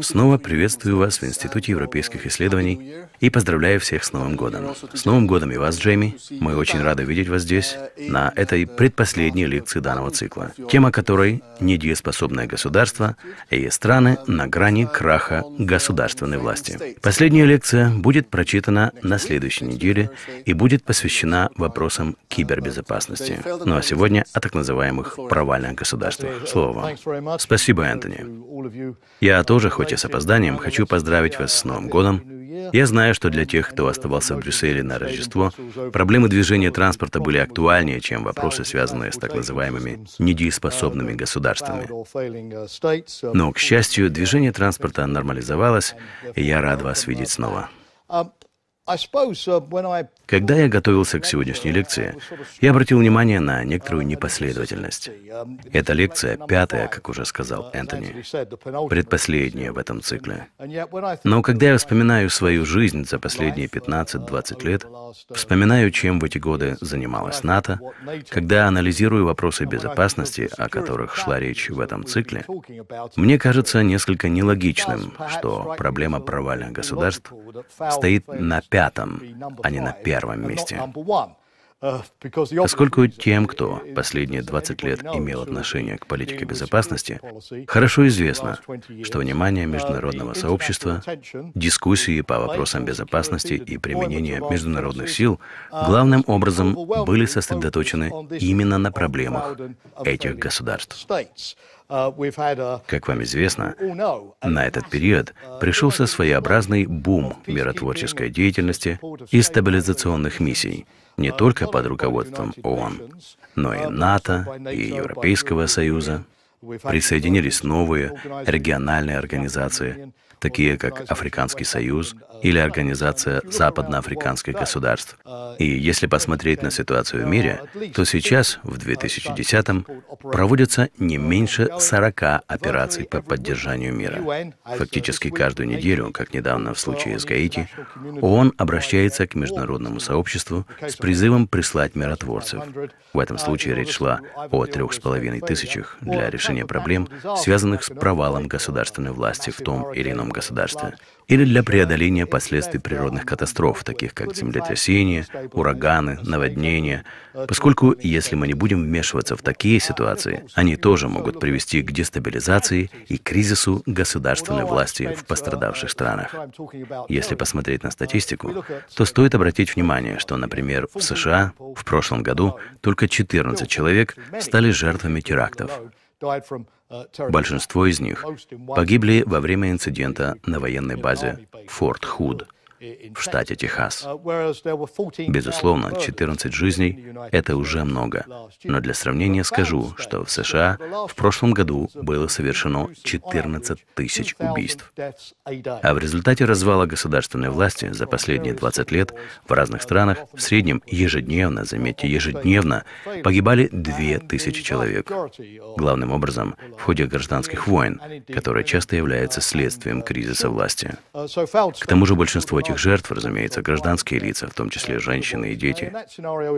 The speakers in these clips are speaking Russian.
Снова приветствую вас в Институте европейских исследований и поздравляю всех с Новым годом. С Новым годом и вас, Джейми. Мы очень рады видеть вас здесь, uh, на этой предпоследней лекции данного цикла, тема которой — недееспособное государство и страны на грани краха государственной власти. Последняя лекция будет прочитана на следующей неделе и будет посвящена вопросам кибербезопасности. Ну а сегодня о так называемых провальных государствах. Слово вам. Спасибо, Энтони. Я тоже, хоть и с опозданием, хочу поздравить вас с Новым годом. Я знаю, что для тех, кто оставался в Брюсселе на Рождество, проблемы движения транспорта были актуальнее, чем вопросы, связанные с так называемыми недееспособными государствами. Но, к счастью, движение транспорта нормализовалось, и я рад вас видеть снова. Uh, когда я готовился к сегодняшней лекции, я обратил внимание на некоторую непоследовательность. Эта лекция пятая, как уже сказал Энтони, предпоследняя в этом цикле. Но когда я вспоминаю свою жизнь за последние 15-20 лет, вспоминаю, чем в эти годы занималась НАТО, когда анализирую вопросы безопасности, о которых шла речь в этом цикле, мне кажется несколько нелогичным, что проблема провальных государств — стоит на пятом, а не на первом месте. Поскольку тем, кто последние 20 лет имел отношение к политике безопасности, хорошо известно, что внимание международного сообщества, дискуссии по вопросам безопасности и применения международных сил главным образом были сосредоточены именно на проблемах этих государств. Uh, как вам известно, на этот период uh, пришелся своеобразный бум миротворческой деятельности и стабилизационных миссий uh, не только под руководством ООН, но и НАТО и Европейского Союза. Присоединились новые региональные организации, такие как Африканский Союз, или Организация западноафриканских государств. И если посмотреть на ситуацию в мире, то сейчас, в 2010-м, проводятся не меньше 40 операций по поддержанию мира. Фактически каждую неделю, как недавно в случае с Гаити, ООН обращается к международному сообществу с призывом прислать миротворцев. В этом случае речь шла о трех с половиной тысячах для решения проблем, связанных с провалом государственной власти в том или ином государстве или для преодоления последствий природных катастроф, таких как землетрясения, ураганы, наводнения, поскольку если мы не будем вмешиваться в такие ситуации, они тоже могут привести к дестабилизации и кризису государственной власти в пострадавших странах. Если посмотреть на статистику, то стоит обратить внимание, что, например, в США в прошлом году только 14 человек стали жертвами терактов. Большинство из них погибли во время инцидента на военной базе Форт Худ в штате Техас. Безусловно, 14 жизней — это уже много. Но для сравнения скажу, что в США в прошлом году было совершено 14 тысяч убийств. А в результате развала государственной власти за последние 20 лет в разных странах в среднем ежедневно, заметьте, ежедневно погибали 2000 человек. Главным образом в ходе гражданских войн, которые часто являются следствием кризиса власти. К тому же большинство этих жертв, разумеется, гражданские лица, в том числе женщины и дети.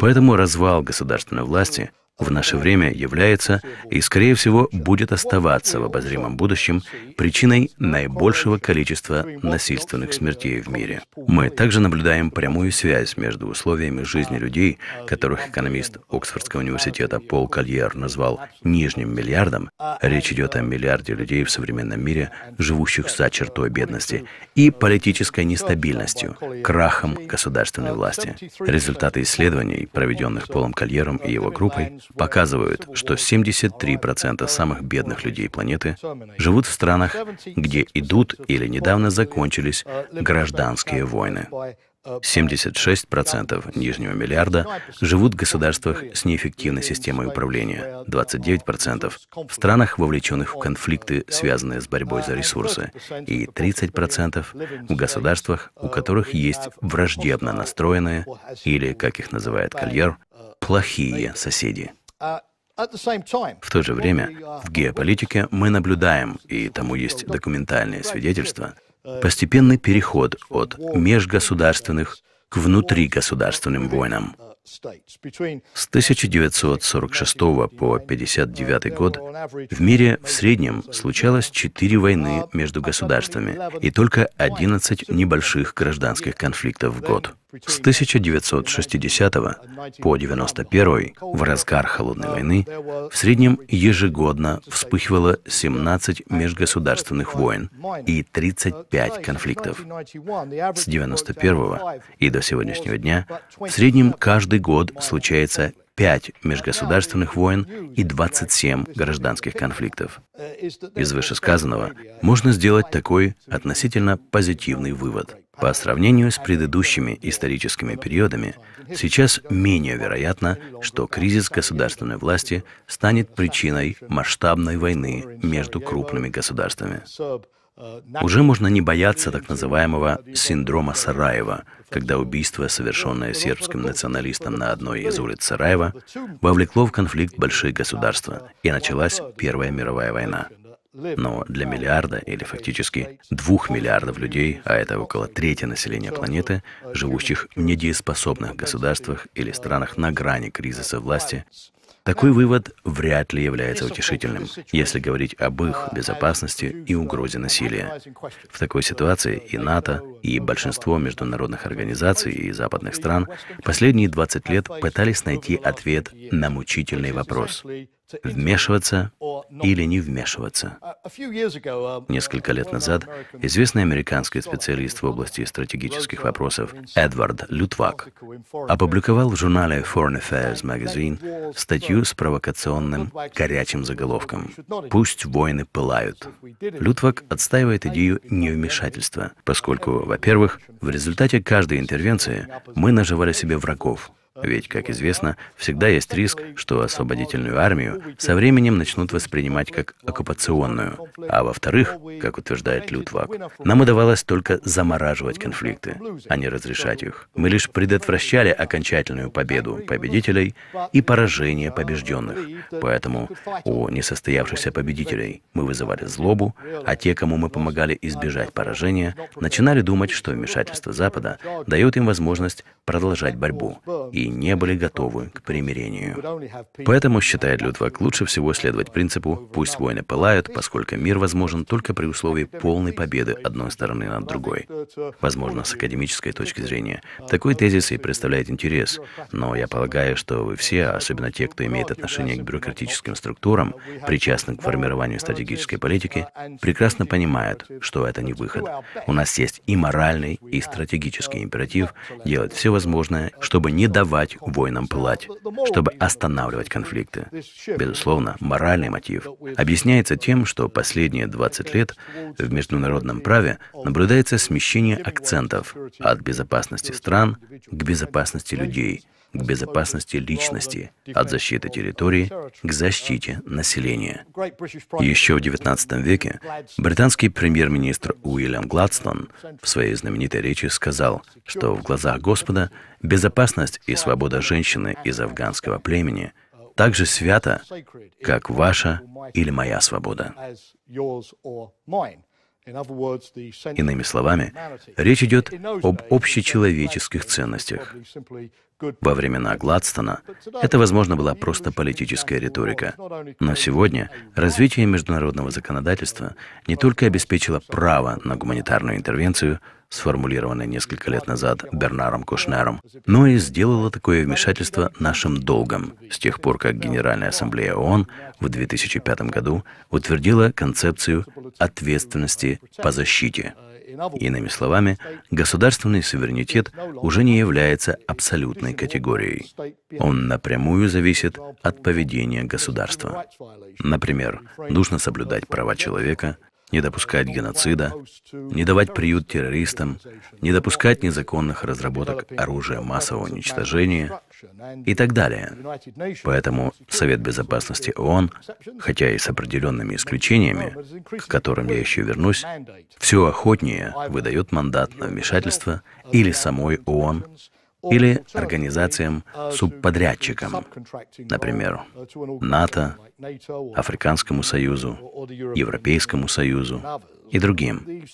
Поэтому развал государственной власти в наше время является и, скорее всего, будет оставаться в обозримом будущем причиной наибольшего количества насильственных смертей в мире. Мы также наблюдаем прямую связь между условиями жизни людей, которых экономист Оксфордского университета Пол Кольер назвал «нижним миллиардом», речь идет о миллиарде людей в современном мире, живущих за чертой бедности, и политической нестабильностью, крахом государственной власти. Результаты исследований, проведенных Полом Кольером и его группой, показывают, что 73% самых бедных людей планеты живут в странах, где идут или недавно закончились гражданские войны. 76% нижнего миллиарда живут в государствах с неэффективной системой управления, 29% в странах, вовлеченных в конфликты, связанные с борьбой за ресурсы, и 30% в государствах, у которых есть враждебно настроенные или, как их называет Кольер, плохие соседи. А, в то же время uh, в геополитике мы наблюдаем, и тому есть документальные свидетельства, uh, постепенный переход от межгосударственных uh, к внутригосударственным войнам. С 1946 по 1959 год в мире в среднем случалось четыре войны между государствами и только 11 небольших гражданских конфликтов в год. С 1960 по 1991 в разгар Холодной войны в среднем ежегодно вспыхивало 17 межгосударственных войн и 35 конфликтов. С 1991 и до сегодняшнего дня в среднем каждый год случается 5 межгосударственных войн и 27 гражданских конфликтов. Из вышесказанного можно сделать такой относительно позитивный вывод. По сравнению с предыдущими историческими периодами, сейчас менее вероятно, что кризис государственной власти станет причиной масштабной войны между крупными государствами. Уже можно не бояться так называемого синдрома Сараева, когда убийство, совершенное сербским националистом на одной из улиц Сараева, вовлекло в конфликт большие государства, и началась Первая мировая война. Но для миллиарда или фактически двух миллиардов людей, а это около трети населения планеты, живущих в недееспособных государствах или странах на грани кризиса власти, такой вывод вряд ли является утешительным, если говорить об их uh, безопасности и угрозе насилия. В такой ситуации и НАТО, и большинство международных организаций и западных стран последние 20 лет пытались найти ответ на мучительный вопрос вмешиваться или не вмешиваться. Несколько лет назад известный американский специалист в области стратегических вопросов Эдвард Лютвак опубликовал в журнале Foreign Affairs Magazine статью с провокационным горячим заголовком «Пусть войны пылают». Лютвак отстаивает идею невмешательства, поскольку, во-первых, в результате каждой интервенции мы наживали себе врагов, ведь, как известно, всегда есть риск, что освободительную армию со временем начнут воспринимать как оккупационную. А во-вторых, как утверждает Лютвак, нам удавалось только замораживать конфликты, а не разрешать их. Мы лишь предотвращали окончательную победу победителей и поражение побежденных. Поэтому у несостоявшихся победителей мы вызывали злобу, а те, кому мы помогали избежать поражения, начинали думать, что вмешательство Запада дает им возможность продолжать борьбу и и не были готовы к примирению. Поэтому, считает Людвак, лучше всего следовать принципу «пусть войны пылают», поскольку мир возможен только при условии полной победы одной стороны над другой. Возможно, с академической точки зрения. Такой тезис и представляет интерес, но я полагаю, что вы все, особенно те, кто имеет отношение к бюрократическим структурам, причастны к формированию стратегической политики, прекрасно понимают, что это не выход. У нас есть и моральный, и стратегический императив делать все возможное, чтобы не давать давать войнам пылать, чтобы останавливать конфликты. Безусловно, моральный мотив объясняется тем, что последние 20 лет в международном праве наблюдается смещение акцентов от безопасности стран к безопасности людей – к безопасности личности, от защиты территории к защите населения. Еще в XIX веке британский премьер-министр Уильям Гладстон в своей знаменитой речи сказал, что в глазах Господа безопасность и свобода женщины из афганского племени так же свято, как ваша или моя свобода. Иными словами, речь идет об общечеловеческих ценностях. Во времена Гладстона это, возможно, была просто политическая риторика. Но сегодня развитие международного законодательства не только обеспечило право на гуманитарную интервенцию, сформулированное несколько лет назад Бернаром Кушнером, но и сделало такое вмешательство нашим долгом с тех пор, как Генеральная Ассамблея ООН в 2005 году утвердила концепцию ответственности по защите. Иными словами, государственный суверенитет уже не является абсолютной категорией. Он напрямую зависит от поведения государства. Например, нужно соблюдать права человека, не допускать геноцида, не давать приют террористам, не допускать незаконных разработок оружия массового уничтожения и так далее. Поэтому Совет Безопасности ООН, хотя и с определенными исключениями, к которым я еще вернусь, все охотнее выдает мандат на вмешательство или самой ООН или организациям-субподрядчикам, например, НАТО, Африканскому Союзу, Европейскому Союзу и другим.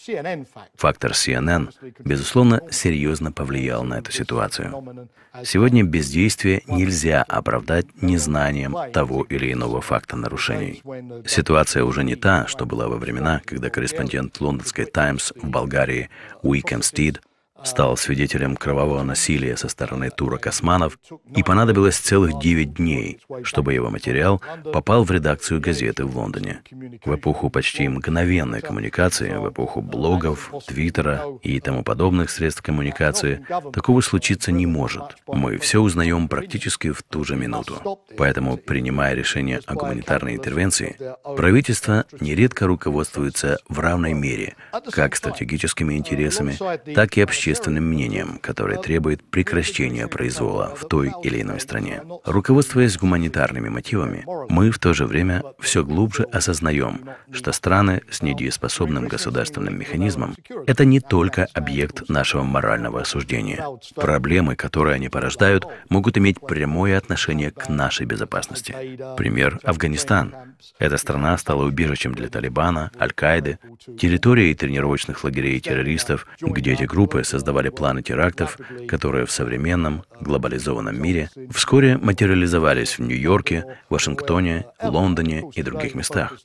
Фактор CNN, безусловно, серьезно повлиял на эту ситуацию. Сегодня бездействие нельзя оправдать незнанием того или иного факта нарушений. Ситуация уже не та, что была во времена, когда корреспондент лондонской «Таймс» в Болгарии Уикем Стид – стал свидетелем кровавого насилия со стороны турок османов, и понадобилось целых 9 дней, чтобы его материал попал в редакцию газеты в Лондоне. В эпоху почти мгновенной коммуникации, в эпоху блогов, твиттера и тому подобных средств коммуникации, такого случиться не может. Мы все узнаем практически в ту же минуту. Поэтому, принимая решение о гуманитарной интервенции, правительство нередко руководствуется в равной мере как стратегическими интересами, так и общественными общественным мнением, которое требует прекращения произвола в той или иной стране. Руководствуясь гуманитарными мотивами, мы в то же время все глубже осознаем, что страны с недееспособным государственным механизмом — это не только объект нашего морального осуждения. Проблемы, которые они порождают, могут иметь прямое отношение к нашей безопасности. Пример — Афганистан. Эта страна стала убежищем для Талибана, Аль-Каиды, территорией тренировочных лагерей террористов, где эти группы создавали планы терактов, которые в современном глобализованном мире вскоре материализовались в Нью-Йорке, Вашингтоне, Лондоне и других местах.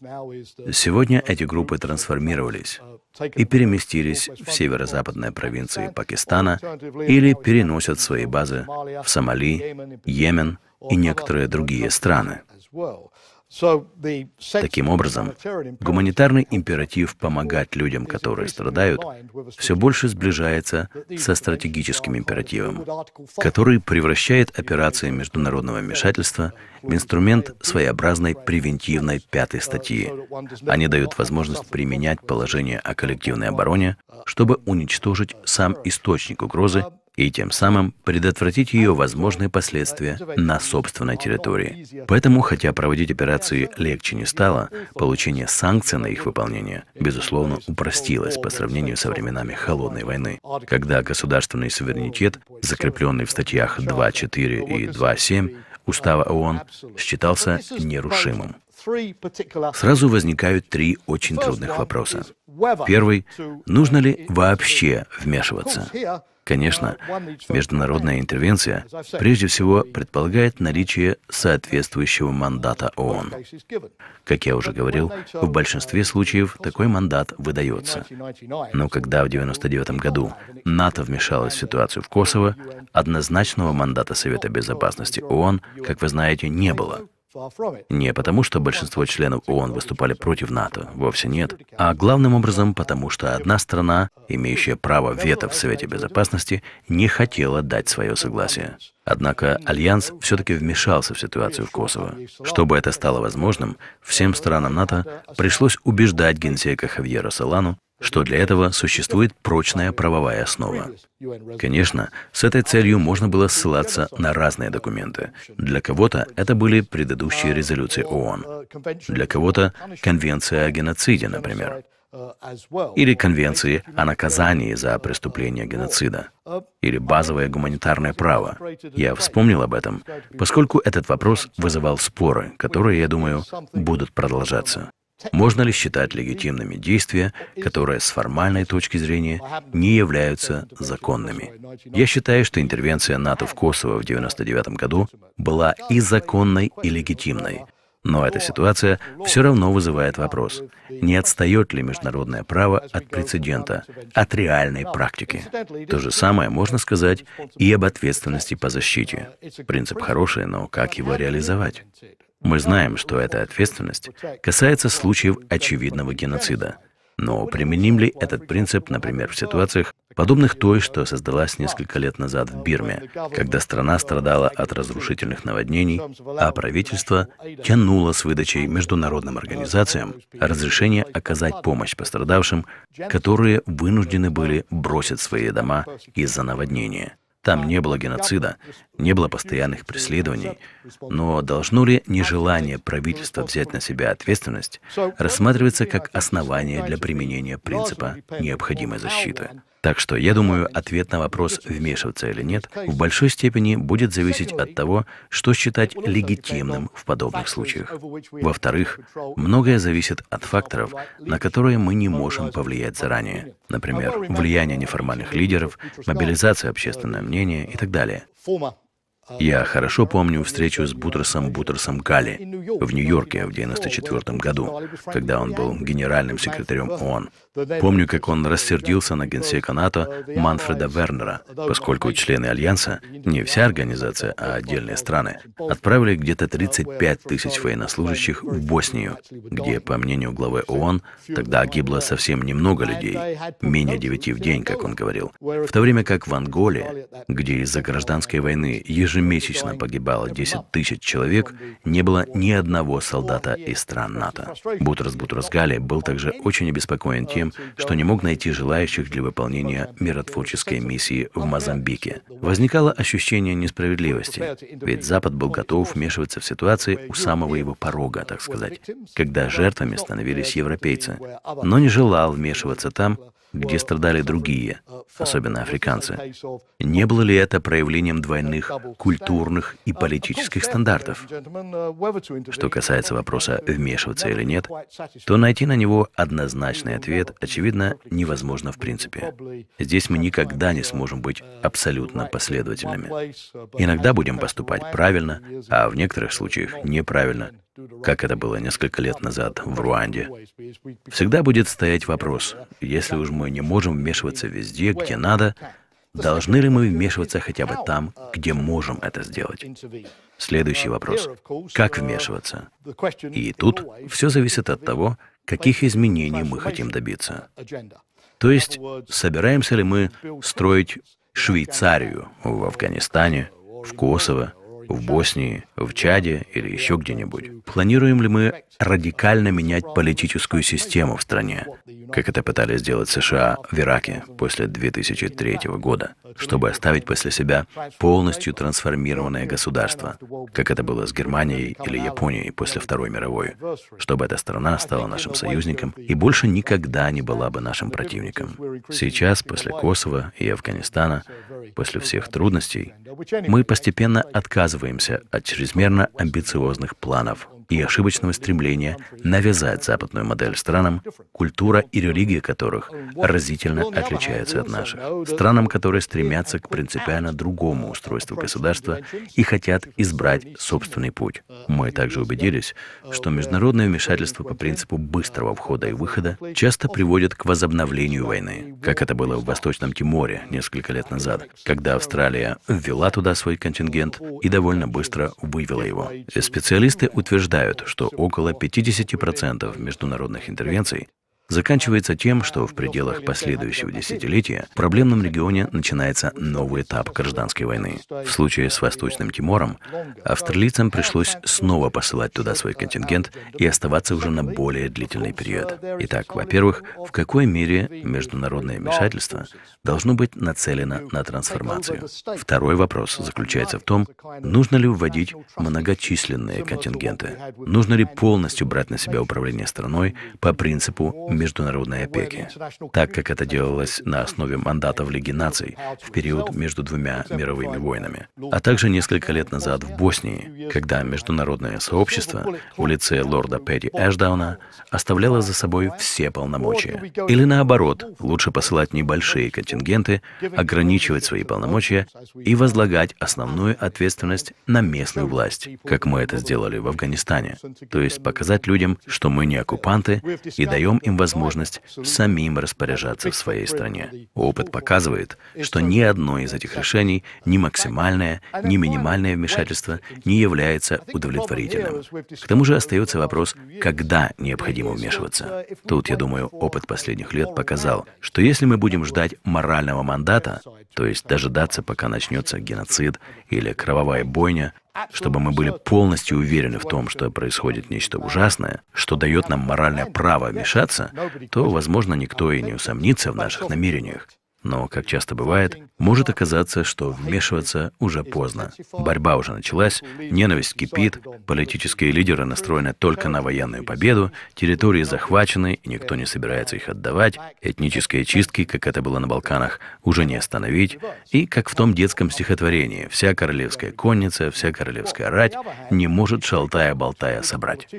Сегодня эти группы трансформировались и переместились в северо-западные провинции Пакистана или переносят свои базы в Сомали, Йемен и некоторые другие страны. Таким образом, гуманитарный императив помогать людям, которые страдают, все больше сближается со стратегическим императивом, который превращает операции международного вмешательства в инструмент своеобразной превентивной пятой статьи. Они дают возможность применять положение о коллективной обороне, uh, чтобы uh, уничтожить сам uh, источник угрозы и тем самым предотвратить ее возможные последствия на собственной территории. Поэтому, хотя проводить операции легче не стало, получение санкций на их выполнение, безусловно, упростилось по сравнению со временами Холодной войны, когда государственный суверенитет, закрепленный в статьях 2.4 и 2.7 Устава ООН, считался нерушимым. Сразу возникают три очень трудных вопроса. Первый – нужно ли вообще вмешиваться? Конечно, uh, международная интервенция прежде всего предполагает наличие соответствующего uh, мандата ООН. Как я уже говорил, в большинстве uh, случаев такой мандат выдается. Но когда в 1999 году НАТО вмешалось в ситуацию в Косово, однозначного мандата Совета Безопасности ООН, как вы знаете, не было. Не потому, что большинство членов ООН выступали против НАТО, вовсе нет, а главным образом потому, что одна страна, имеющая право вето в Совете Безопасности, не хотела дать свое согласие. Однако Альянс все-таки вмешался в ситуацию в Косово. Чтобы это стало возможным, всем странам НАТО пришлось убеждать генсека Хавьера Салану что для этого существует прочная правовая основа. Конечно, с этой целью можно было ссылаться на разные документы. Для кого-то это были предыдущие резолюции ООН, для кого-то Конвенция о геноциде, например, или Конвенции о наказании за преступление геноцида, или базовое гуманитарное право. Я вспомнил об этом, поскольку этот вопрос вызывал споры, которые, я думаю, будут продолжаться. Можно ли считать легитимными действия, которые с формальной точки зрения не являются законными? Я считаю, что интервенция НАТО в Косово в 1999 году была и законной, и легитимной. Но эта ситуация все равно вызывает вопрос, не отстает ли международное право от прецедента, от реальной практики. То же самое можно сказать и об ответственности по защите. Принцип хороший, но как его реализовать? Мы знаем, что эта ответственность касается случаев очевидного геноцида. Но применим ли этот принцип, например, в ситуациях, подобных той, что создалась несколько лет назад в Бирме, когда страна страдала от разрушительных наводнений, а правительство тянуло с выдачей международным организациям разрешение оказать помощь пострадавшим, которые вынуждены были бросить свои дома из-за наводнения? Там не было геноцида, не было постоянных преследований. Но должно ли нежелание правительства взять на себя ответственность рассматриваться как основание для применения принципа необходимой защиты? Так что я думаю, ответ на вопрос, вмешиваться или нет, в большой степени будет зависеть от того, что считать легитимным в подобных случаях. Во-вторых, многое зависит от факторов, на которые мы не можем повлиять заранее. Например, влияние неформальных лидеров, мобилизация общественного мнения и так далее. Я хорошо помню встречу с Бутерсом Бутерсом Галли в Нью-Йорке в 1994 году, когда он был генеральным секретарем ООН. Помню, как он рассердился на генсека НАТО Манфреда Вернера, поскольку члены Альянса, не вся организация, а отдельные страны, отправили где-то 35 тысяч военнослужащих в Боснию, где, по мнению главы ООН, тогда гибло совсем немного людей, менее 9 в день, как он говорил, в то время как в Анголе, где из-за гражданской войны ежемесячно погибало 10 тысяч человек, не было ни одного солдата из стран НАТО. Бутрас Бутрас был также очень обеспокоен тем, тем, что не мог найти желающих для выполнения миротворческой миссии в Мозамбике. Возникало ощущение несправедливости, ведь Запад был готов вмешиваться в ситуации у самого его порога, так сказать, когда жертвами становились европейцы, но не желал вмешиваться там, где страдали другие, особенно африканцы. Не было ли это проявлением двойных культурных и политических стандартов? Что касается вопроса, вмешиваться или нет, то найти на него однозначный ответ, очевидно, невозможно в принципе. Здесь мы никогда не сможем быть абсолютно последовательными. Иногда будем поступать правильно, а в некоторых случаях неправильно, как это было несколько лет назад в Руанде. Всегда будет стоять вопрос, если уж мы не можем вмешиваться везде, где надо, должны ли мы вмешиваться хотя бы там, где можем это сделать? Следующий вопрос. Как вмешиваться? И тут все зависит от того, каких изменений мы хотим добиться. То есть, собираемся ли мы строить Швейцарию в Афганистане, в Косово, в Боснии, в Чаде или еще где-нибудь? Планируем ли мы радикально менять политическую систему в стране, как это пытались сделать США в Ираке после 2003 года, чтобы оставить после себя полностью трансформированное государство, как это было с Германией или Японией после Второй мировой, чтобы эта страна стала нашим союзником и больше никогда не была бы нашим противником. Сейчас, после Косово и Афганистана, после всех трудностей, мы постепенно отказываемся отказываемся от чрезмерно амбициозных планов и ошибочного стремления навязать западную модель странам, культура и религия которых разительно отличаются от наших. Странам, которые стремятся к принципиально другому устройству государства и хотят избрать собственный путь. Мы также убедились, что международное вмешательство по принципу быстрого входа и выхода часто приводит к возобновлению войны, как это было в Восточном Тиморе несколько лет назад, когда Австралия ввела туда свой контингент и довольно быстро вывела его. Специалисты утверждают, считают, что около 50% международных интервенций заканчивается тем, что в пределах последующего десятилетия в проблемном регионе начинается новый этап гражданской войны. В случае с Восточным Тимором австралийцам пришлось снова посылать туда свой контингент и оставаться уже на более длительный период. Итак, во-первых, в какой мере международное вмешательство должно быть нацелено на трансформацию? Второй вопрос заключается в том, нужно ли вводить многочисленные контингенты, нужно ли полностью брать на себя управление страной по принципу международной опеки, так как это делалось на основе мандатов Лиги наций в период между двумя мировыми войнами, а также несколько лет назад в Боснии, когда международное сообщество в лице лорда Перри Эшдауна оставляло за собой все полномочия. Или наоборот, лучше посылать небольшие контингенты, ограничивать свои полномочия и возлагать основную ответственность на местную власть, как мы это сделали в Афганистане. То есть показать людям, что мы не оккупанты и даем им возможность возможность самим распоряжаться в своей стране. Опыт показывает, что ни одно из этих решений, ни максимальное, ни минимальное вмешательство не является удовлетворительным. К тому же остается вопрос, когда необходимо вмешиваться. Тут, я думаю, опыт последних лет показал, что если мы будем ждать морального мандата, то есть дожидаться, пока начнется геноцид или кровавая бойня, чтобы мы были полностью уверены в том, что происходит нечто ужасное, что дает нам моральное право вмешаться, то, возможно, никто и не усомнится в наших намерениях. Но, как часто бывает, может оказаться, что вмешиваться уже поздно. Борьба уже началась, ненависть кипит, политические лидеры настроены только на военную победу, территории захвачены, и никто не собирается их отдавать, этнические чистки, как это было на Балканах, уже не остановить, и, как в том детском стихотворении, вся королевская конница, вся королевская рать не может шалтая-болтая собрать.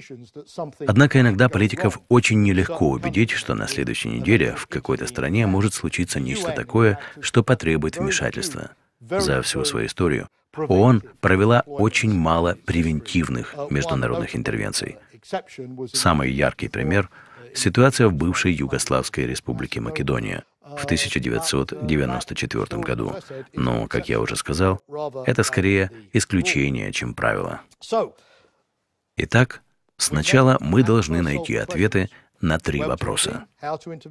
Однако иногда политиков очень нелегко убедить, что на следующей неделе в какой-то стране может случиться нечто такое, что потребует требует вмешательства. За всю свою историю ООН провела очень мало превентивных международных интервенций. Самый яркий пример — ситуация в бывшей Югославской республике Македония в 1994 году. Но, как я уже сказал, это скорее исключение, чем правило. Итак, сначала мы должны найти ответы на три вопроса.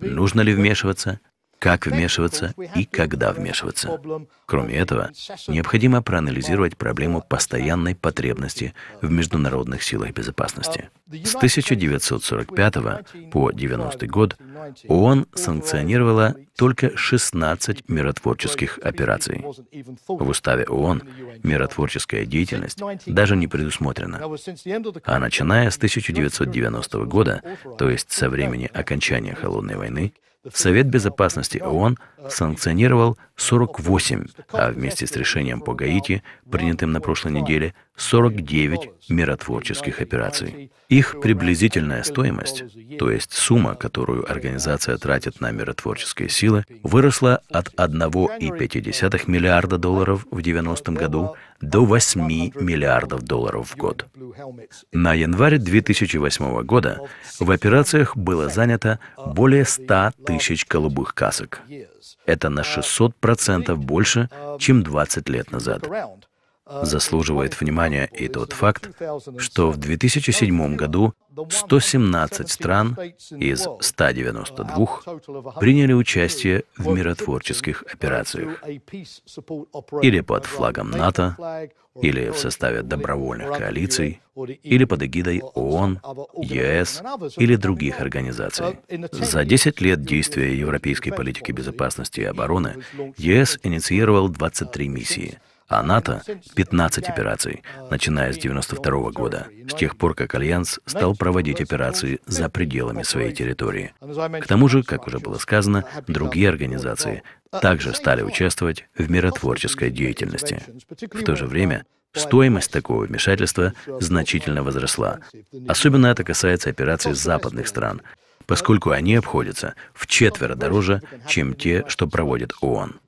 Нужно ли вмешиваться? как вмешиваться и когда вмешиваться. Кроме этого, необходимо проанализировать проблему постоянной потребности в международных силах безопасности. С 1945 по 90 год ООН санкционировала только 16 миротворческих операций. В уставе ООН миротворческая деятельность даже не предусмотрена. А начиная с 1990 года, то есть со времени окончания Холодной войны, Совет Безопасности ООН санкционировал 48, а вместе с решением по Гаити, принятым на прошлой неделе, 49 миротворческих операций. Их приблизительная стоимость, то есть сумма, которую организация тратит на миротворческие силы, выросла от 1,5 миллиарда долларов в 90 году до 8 миллиардов долларов в год. На январь 2008 года в операциях было занято более 100 тысяч голубых касок. Это на 600% больше, чем 20 лет назад. Заслуживает внимания и тот факт, что в 2007 году 117 стран из 192 приняли участие в миротворческих операциях или под флагом НАТО, или в составе добровольных коалиций, или под эгидой ООН, ЕС или других организаций. За 10 лет действия европейской политики безопасности и обороны ЕС инициировал 23 миссии – а НАТО — 15 операций, начиная с 1992 года, с тех пор, как Альянс стал проводить операции за пределами своей территории. К тому же, как уже было сказано, другие организации также стали участвовать в миротворческой деятельности. В то же время Стоимость такого вмешательства значительно возросла. Особенно это касается операций западных стран, поскольку они обходятся в четверо дороже, чем те, что проводит ООН.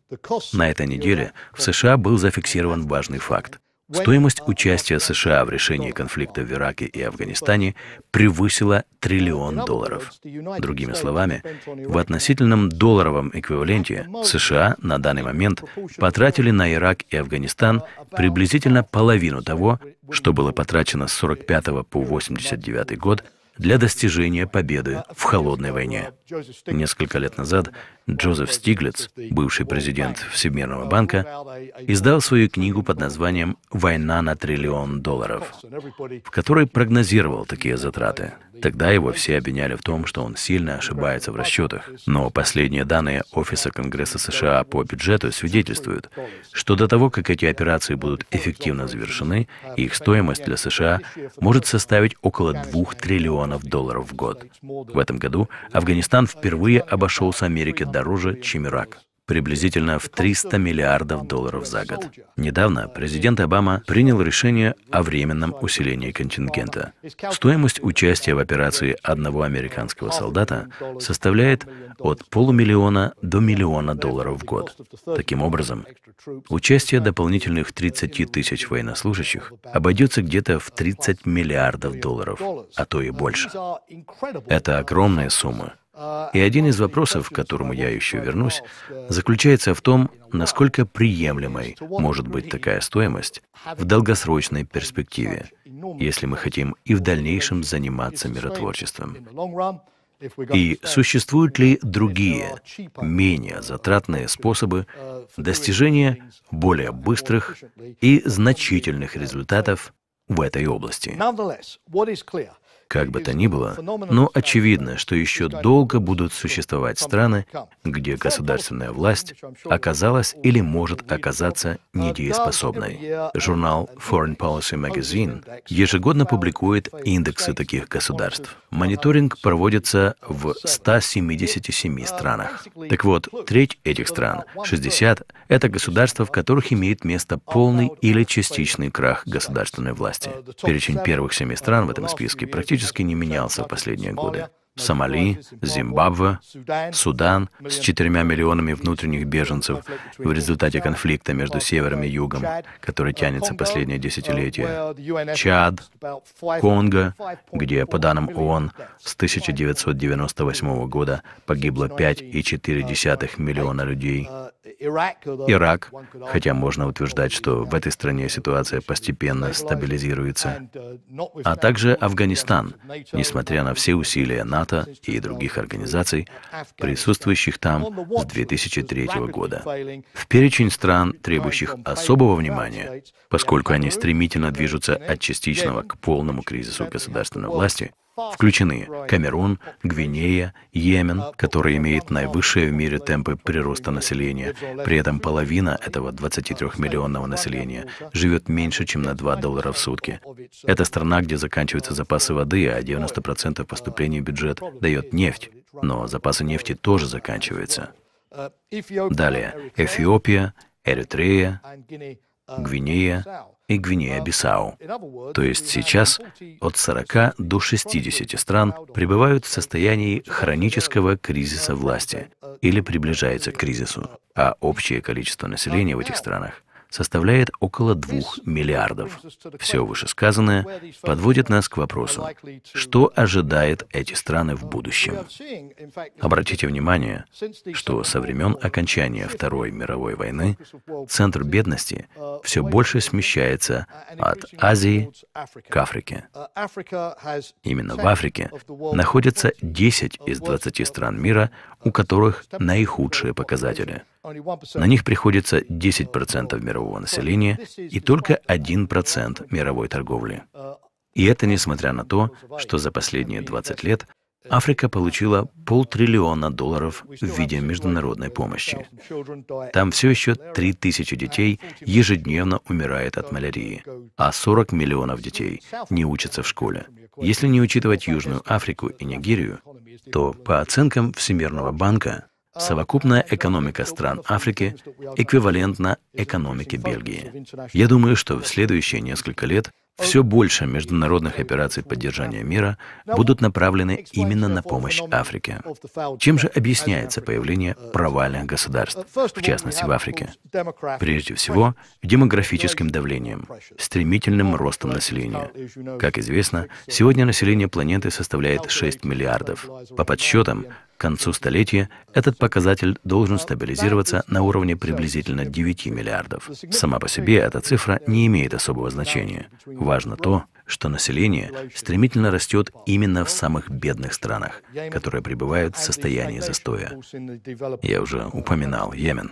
На этой неделе в США был зафиксирован важный факт. Стоимость участия США в решении конфликта в Ираке и Афганистане превысила триллион долларов. Другими словами, в относительном долларовом эквиваленте США на данный момент потратили на Ирак и Афганистан приблизительно половину того, что было потрачено с 45 по 89 год для достижения победы в холодной войне. Несколько лет назад Джозеф Стиглиц, бывший президент Всемирного банка, издал свою книгу под названием «Война на триллион долларов», в которой прогнозировал такие затраты. Тогда его все обвиняли в том, что он сильно ошибается в расчетах. Но последние данные Офиса Конгресса США по бюджету свидетельствуют, что до того, как эти операции будут эффективно завершены, их стоимость для США может составить около 2 триллионов долларов в год. В этом году Афганистан впервые обошелся Америке дороже, чем Ирак приблизительно в 300 миллиардов долларов за год. Недавно президент Обама принял решение о временном усилении контингента. Стоимость участия в операции одного американского солдата составляет от полумиллиона до миллиона долларов в год. Таким образом, участие дополнительных 30 тысяч военнослужащих обойдется где-то в 30 миллиардов долларов, а то и больше. Это огромная сумма. И один из вопросов, к которому я еще вернусь, заключается в том, насколько приемлемой может быть такая стоимость в долгосрочной перспективе, если мы хотим и в дальнейшем заниматься миротворчеством. И существуют ли другие, менее затратные способы достижения более быстрых и значительных результатов в этой области? Как бы то ни было, но очевидно, что еще долго будут существовать страны, где государственная власть оказалась или может оказаться недееспособной. Журнал Foreign Policy Magazine ежегодно публикует индексы таких государств. Мониторинг проводится в 177 странах. Так вот, треть этих стран, 60, это государства, в которых имеет место полный или частичный крах государственной власти. Перечень первых семи стран в этом списке практически практически не менялся в последние годы. Сомали, Зимбабве, Судан с четырьмя миллионами внутренних беженцев в результате конфликта между севером и югом, который тянется последние десятилетия, Чад, Конго, где, по данным ООН, с 1998 года погибло 5,4 миллиона людей, Ирак, хотя можно утверждать, что в этой стране ситуация постепенно стабилизируется, а также Афганистан, несмотря на все усилия НАТО и других организаций, присутствующих там с 2003 года. В перечень стран, требующих особого внимания, поскольку они стремительно движутся от частичного к полному кризису государственной власти, включены Камерун, Гвинея, Йемен, который имеет наивысшие в мире темпы прироста населения. При этом половина этого 23-миллионного населения живет меньше, чем на 2 доллара в сутки. Это страна, где заканчиваются запасы воды, а 90% поступлений в бюджет дает нефть. Но запасы нефти тоже заканчиваются. Далее Эфиопия, Эритрея, Гвинея и Гвинея-Бисау. То есть сейчас от 40 до 60 стран пребывают в состоянии хронического кризиса власти или приближаются к кризису, а общее количество населения в этих странах составляет около 2 миллиардов. Все вышесказанное подводит нас к вопросу, что ожидает эти страны в будущем. Обратите внимание, что со времен окончания Второй мировой войны центр бедности все больше смещается от Азии к Африке. Именно в Африке находятся 10 из 20 стран мира, у которых наихудшие показатели. На них приходится 10% мирового населения и только 1% мировой торговли. И это несмотря на то, что за последние 20 лет Африка получила полтриллиона долларов в виде международной помощи. Там все еще 3000 детей ежедневно умирает от малярии, а 40 миллионов детей не учатся в школе. Если не учитывать Южную Африку и Нигерию, то, по оценкам Всемирного банка, совокупная экономика стран Африки эквивалентна экономике Бельгии. Я думаю, что в следующие несколько лет все больше международных операций поддержания мира будут направлены именно на помощь Африке. Чем же объясняется появление провальных государств, в частности в Африке? Прежде всего, демографическим давлением, стремительным ростом населения. Как известно, сегодня население планеты составляет 6 миллиардов. По подсчетам, к концу столетия этот показатель должен стабилизироваться на уровне приблизительно 9 миллиардов. Сама по себе эта цифра не имеет особого значения. Важно то, что население стремительно растет именно в самых бедных странах, которые пребывают в состоянии застоя. Я уже упоминал Йемен.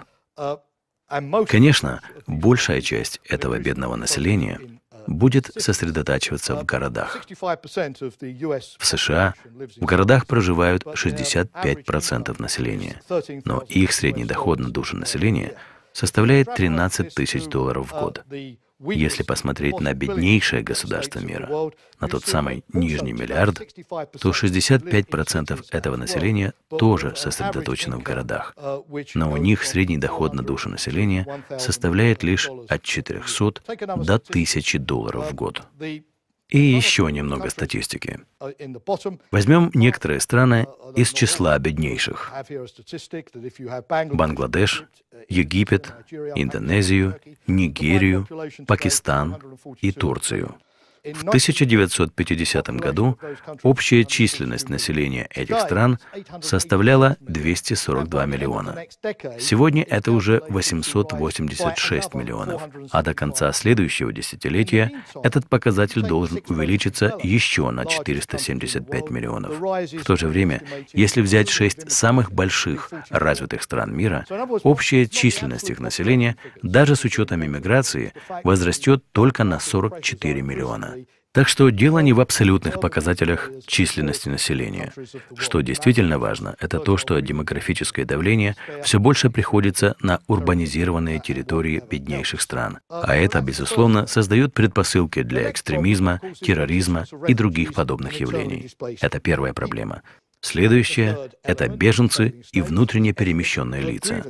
Конечно, большая часть этого бедного населения будет сосредотачиваться в городах. В США в городах проживают 65% населения, но их средний доход на душу населения составляет 13 тысяч долларов в год. Если посмотреть на беднейшее государство мира, на тот самый нижний миллиард, то 65% этого населения тоже сосредоточено в городах. Но у них средний доход на душу населения составляет лишь от 400 до 1000 долларов в год. И еще немного статистики. Возьмем некоторые страны из числа беднейших. Бангладеш, Египет, Индонезию, Нигерию, Пакистан и Турцию. В 1950 году общая численность населения этих стран составляла 242 миллиона. Сегодня это уже 886 миллионов, а до конца следующего десятилетия этот показатель должен увеличиться еще на 475 миллионов. В то же время, если взять шесть самых больших развитых стран мира, общая численность их населения, даже с учетом иммиграции, возрастет только на 44 миллиона. Так что дело не в абсолютных показателях численности населения. Что действительно важно, это то, что демографическое давление все больше приходится на урбанизированные территории беднейших стран. А это, безусловно, создает предпосылки для экстремизма, терроризма и других подобных явлений. Это первая проблема. Следующее – это беженцы и внутренне перемещенные лица.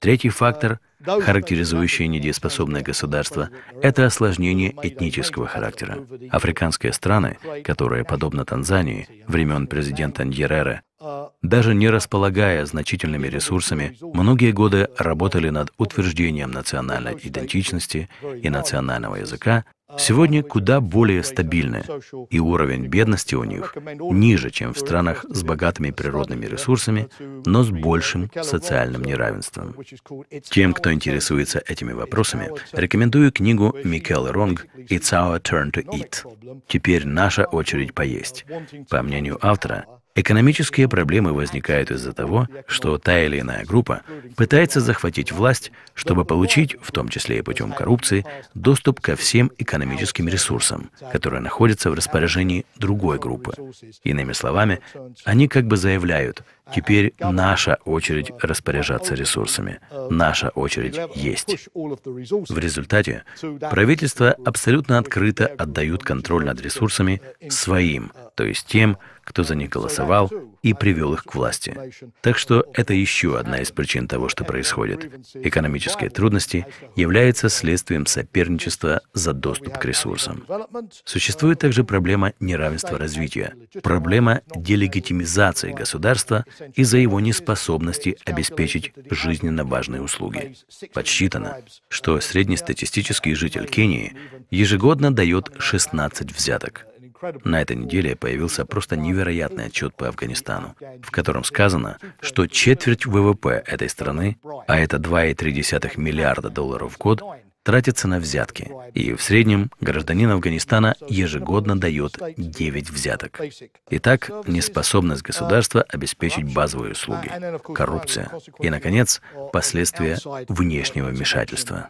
Третий фактор – характеризующее недееспособное государство, это осложнение этнического характера. Африканские страны, которые, подобно Танзании, времен президента Ньерера, даже не располагая значительными ресурсами, многие годы работали над утверждением национальной идентичности и национального языка сегодня куда более стабильны, и уровень бедности у них ниже, чем в странах с богатыми природными ресурсами, но с большим социальным неравенством. Тем, кто интересуется этими вопросами, рекомендую книгу Микел Ронг «It's our turn to eat». Теперь наша очередь поесть. По мнению автора, Экономические проблемы возникают из-за того, что та или иная группа пытается захватить власть, чтобы получить, в том числе и путем коррупции, доступ ко всем экономическим ресурсам, которые находятся в распоряжении другой группы. Иными словами, они как бы заявляют, теперь наша очередь распоряжаться ресурсами, наша очередь есть. В результате правительства абсолютно открыто отдают контроль над ресурсами своим, то есть тем, кто за них голосовал и привел их к власти. Так что это еще одна из причин того, что происходит. Экономические трудности являются следствием соперничества за доступ к ресурсам. Существует также проблема неравенства развития, проблема делегитимизации государства из-за его неспособности обеспечить жизненно важные услуги. Подсчитано, что среднестатистический житель Кении ежегодно дает 16 взяток – на этой неделе появился просто невероятный отчет по Афганистану, в котором сказано, что четверть ВВП этой страны, а это 2,3 миллиарда долларов в год, тратится на взятки, и в среднем гражданин Афганистана ежегодно дает 9 взяток. Итак, неспособность государства обеспечить базовые услуги, коррупция и, наконец, последствия внешнего вмешательства.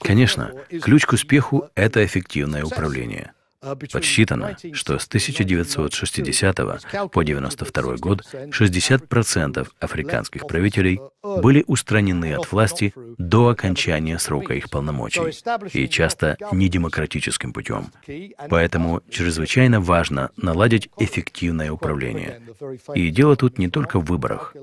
Конечно, ключ к успеху ⁇ это эффективное управление. Подсчитано, что с 1960 по 1992 год 60% африканских правителей были устранены от власти до окончания срока их полномочий, и часто недемократическим путем. Поэтому чрезвычайно важно наладить эффективное управление. И дело тут не только в выборах.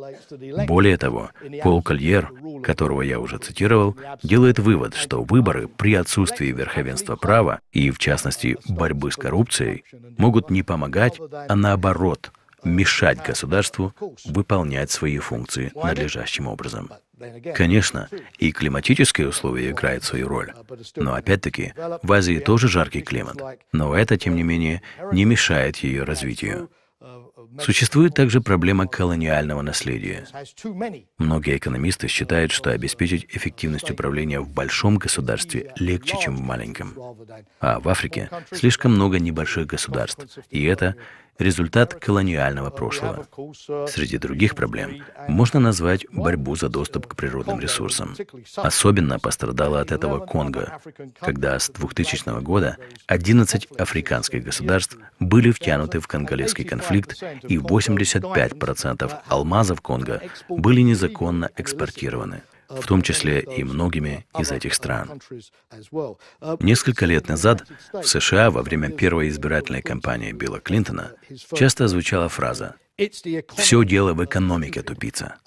Более того, Пол Кольер, которого я уже цитировал, делает вывод, что выборы при отсутствии верховенства права и, в частности, борьбы борьбы с коррупцией могут не помогать, а наоборот, мешать государству выполнять свои функции надлежащим образом. Конечно, и климатические условия играют свою роль. Но опять-таки, в Азии тоже жаркий климат. Но это, тем не менее, не мешает ее развитию. Существует также проблема колониального наследия. Многие экономисты считают, что обеспечить эффективность управления в большом государстве легче, чем в маленьком. А в Африке слишком много небольших государств, и это результат колониального прошлого. Среди других проблем можно назвать борьбу за доступ к природным ресурсам. Особенно пострадала от этого Конго, когда с 2000 года 11 африканских государств были втянуты в конголезский конфликт, и 85% алмазов Конго были незаконно экспортированы в том числе и многими из этих стран. Несколько лет назад в США во время первой избирательной кампании Билла Клинтона часто звучала фраза все дело в экономике, тупица.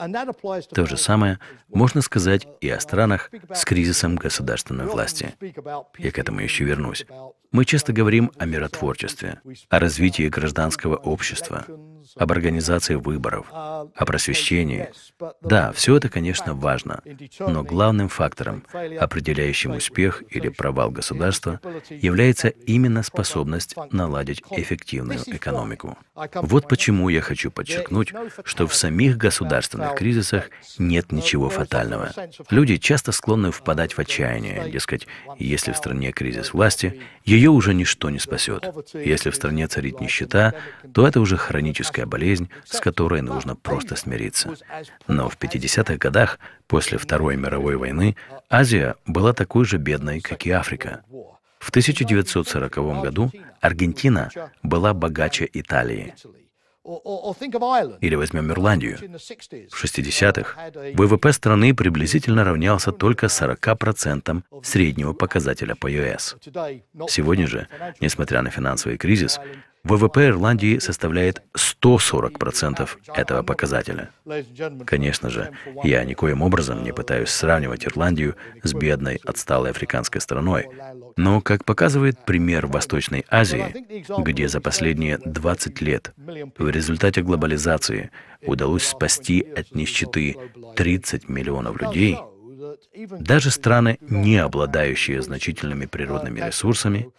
То же самое можно сказать и о странах с кризисом государственной власти. Я к этому еще вернусь. Мы часто говорим о миротворчестве, о развитии гражданского общества, об организации выборов, о просвещении. Да, все это, конечно, важно, но главным фактором, определяющим успех или провал государства, является именно способность наладить эффективную экономику. Вот почему я хочу подчеркнуть, что в самих государственных кризисах нет ничего фатального. Люди часто склонны впадать в отчаяние, дескать, если в стране кризис власти, ее уже ничто не спасет. Если в стране царит нищета, то это уже хроническая тяжкая болезнь, с которой нужно просто смириться. Но в 50-х годах, после Второй мировой войны, Азия была такой же бедной, как и Африка. В 1940 году Аргентина была богаче Италии. Или возьмем Ирландию. В 60-х ВВП страны приблизительно равнялся только 40% среднего показателя по ЕС. Сегодня же, несмотря на финансовый кризис, ВВП Ирландии составляет 140% этого показателя. Конечно же, я никоим образом не пытаюсь сравнивать Ирландию с бедной, отсталой африканской страной. Но, как показывает пример Восточной Азии, где за последние 20 лет в результате глобализации удалось спасти от нищеты 30 миллионов людей, даже страны, не обладающие значительными природными ресурсами,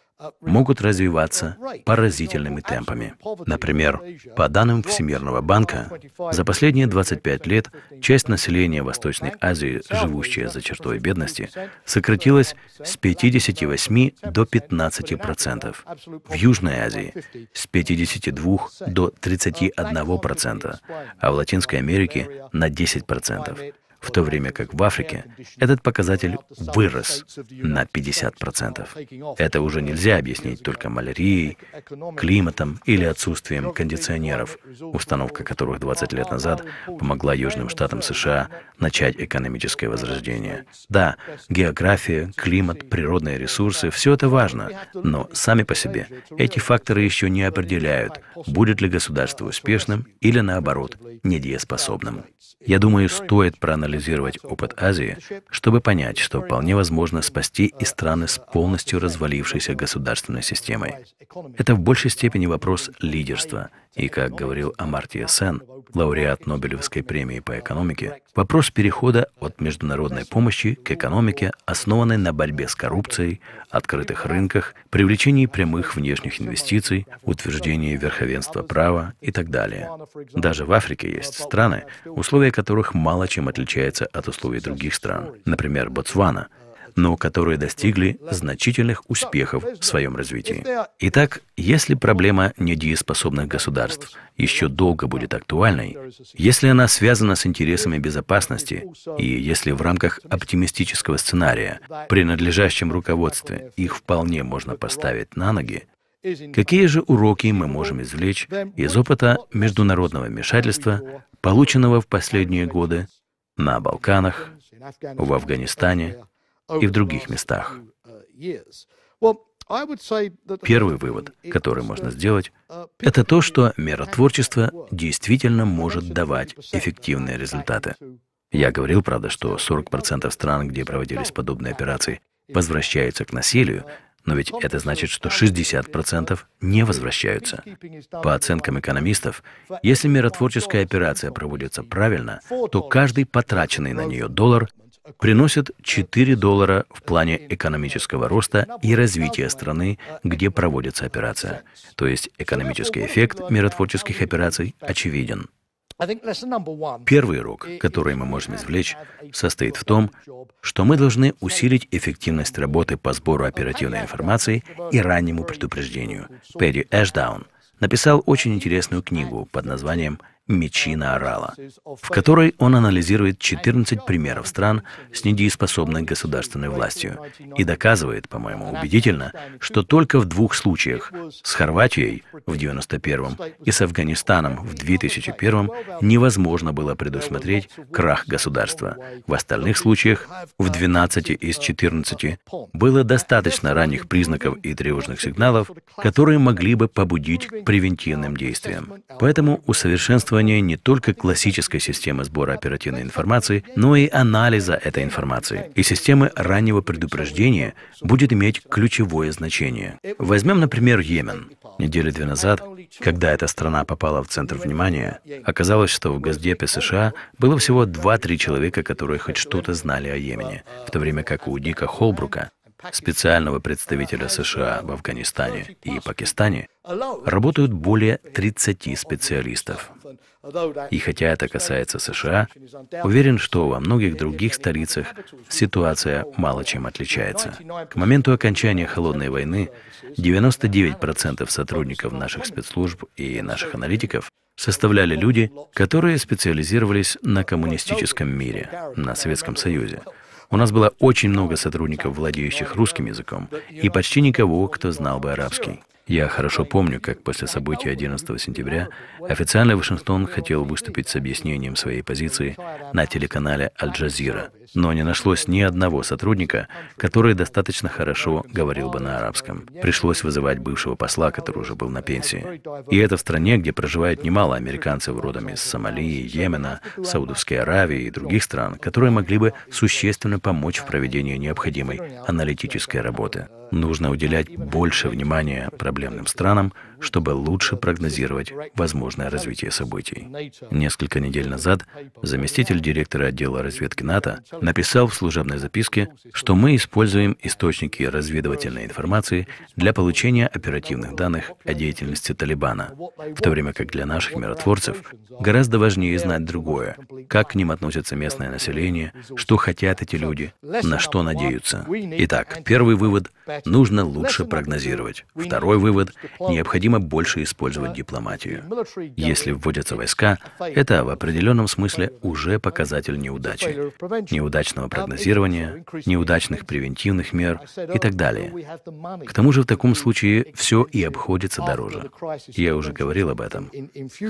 могут развиваться поразительными темпами. Например, по данным Всемирного банка, за последние 25 лет часть населения Восточной Азии, живущая за чертой бедности, сократилась с 58 до 15 процентов, в Южной Азии с 52 до 31 процента, а в Латинской Америке на 10 процентов в то время как в Африке этот показатель вырос на 50%. Это уже нельзя объяснить только малярией, климатом или отсутствием кондиционеров, установка которых 20 лет назад помогла Южным Штатам США начать экономическое возрождение. Да, география, климат, природные ресурсы — все это важно, но сами по себе эти факторы еще не определяют, будет ли государство успешным или, наоборот, недееспособным. Я думаю, стоит проанализировать проанализировать опыт Азии, чтобы понять, что вполне возможно спасти и страны с полностью развалившейся государственной системой. Это в большей степени вопрос лидерства – и, как говорил Амартия Сен, лауреат Нобелевской премии по экономике, вопрос перехода от международной помощи к экономике, основанной на борьбе с коррупцией, открытых рынках, привлечении прямых внешних инвестиций, утверждении верховенства права и так далее. Даже в Африке есть страны, условия которых мало чем отличаются от условий других стран. Например, Ботсвана – но которые достигли значительных успехов в своем развитии. Итак, если проблема недееспособных государств еще долго будет актуальной, если она связана с интересами безопасности и если в рамках оптимистического сценария принадлежащем руководстве их вполне можно поставить на ноги, Какие же уроки мы можем извлечь из опыта международного вмешательства, полученного в последние годы на Балканах, в Афганистане, и в других местах. Первый вывод, который можно сделать, это то, что миротворчество действительно может давать эффективные результаты. Я говорил, правда, что 40% стран, где проводились подобные операции, возвращаются к насилию, но ведь это значит, что 60% не возвращаются. По оценкам экономистов, если миротворческая операция проводится правильно, то каждый потраченный на нее доллар приносят 4 доллара в плане экономического роста и развития страны, где проводится операция. То есть экономический эффект миротворческих операций очевиден. Первый урок, который мы можем извлечь, состоит в том, что мы должны усилить эффективность работы по сбору оперативной информации и раннему предупреждению. Пэдди Эшдаун написал очень интересную книгу под названием «Мечи на орала», в которой он анализирует 14 примеров стран с недееспособной государственной властью и доказывает, по-моему, убедительно, что только в двух случаях – с Хорватией в 1991 м и с Афганистаном в 2001-м невозможно было предусмотреть крах государства. В остальных случаях, в 12 из 14, было достаточно ранних признаков и тревожных сигналов, которые могли бы побудить к превентивным действиям. Поэтому усовершенствование задействование не только классической системы сбора оперативной информации, но и анализа этой информации. И системы раннего предупреждения будет иметь ключевое значение. Возьмем, например, Йемен. Недели две назад, когда эта страна попала в центр внимания, оказалось, что в Госдепе США было всего 2-3 человека, которые хоть что-то знали о Йемене, в то время как у Дика Холбрука специального представителя США в Афганистане и Пакистане, работают более 30 специалистов. И хотя это касается США, уверен, что во многих других столицах ситуация мало чем отличается. К моменту окончания холодной войны 99% сотрудников наших спецслужб и наших аналитиков составляли люди, которые специализировались на коммунистическом мире, на Советском Союзе. У нас было очень много сотрудников, владеющих русским языком, и почти никого, кто знал бы арабский. Я хорошо помню, как после событий 11 сентября официально Вашингтон хотел выступить с объяснением своей позиции на телеканале «Аль-Джазира», но не нашлось ни одного сотрудника, который достаточно хорошо говорил бы на арабском. Пришлось вызывать бывшего посла, который уже был на пенсии. И это в стране, где проживает немало американцев родом из Сомали, Йемена, Саудовской Аравии и других стран, которые могли бы существенно помочь в проведении необходимой аналитической работы. Нужно уделять больше внимания проблемным странам, чтобы лучше прогнозировать возможное развитие событий. Несколько недель назад заместитель директора отдела разведки НАТО написал в служебной записке, что мы используем источники разведывательной информации для получения оперативных данных о деятельности Талибана, в то время как для наших миротворцев гораздо важнее знать другое, как к ним относится местное население, что хотят эти люди, на что надеются. Итак, первый вывод нужно лучше прогнозировать. Второй вывод – необходимо больше использовать дипломатию. Если вводятся войска, это в определенном смысле уже показатель неудачи, неудачного прогнозирования, неудачных превентивных мер и так далее. К тому же в таком случае все и обходится дороже. Я уже говорил об этом.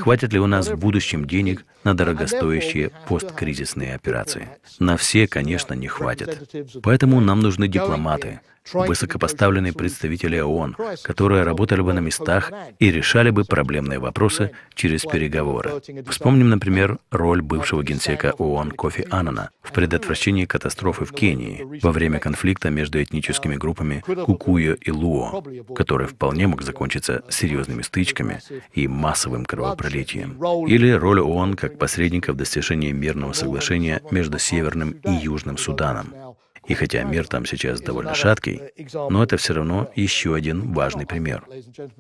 Хватит ли у нас в будущем денег на дорогостоящие посткризисные операции? На все, конечно, не хватит. Поэтому нам нужны дипломаты, высокопоставленные представители ООН, которые работали бы на местах и решали бы проблемные вопросы через переговоры. Вспомним, например, роль бывшего генсека ООН Кофи Аннана в предотвращении катастрофы в Кении во время конфликта между этническими uh, группами Кукуя и Луо, который вполне мог закончиться серьезными стычками и массовым кровопролитием. Или роль ООН как посредника в достижении мирного соглашения между Северным и Южным Суданом, и хотя мир там сейчас довольно шаткий, но это все равно еще один важный пример.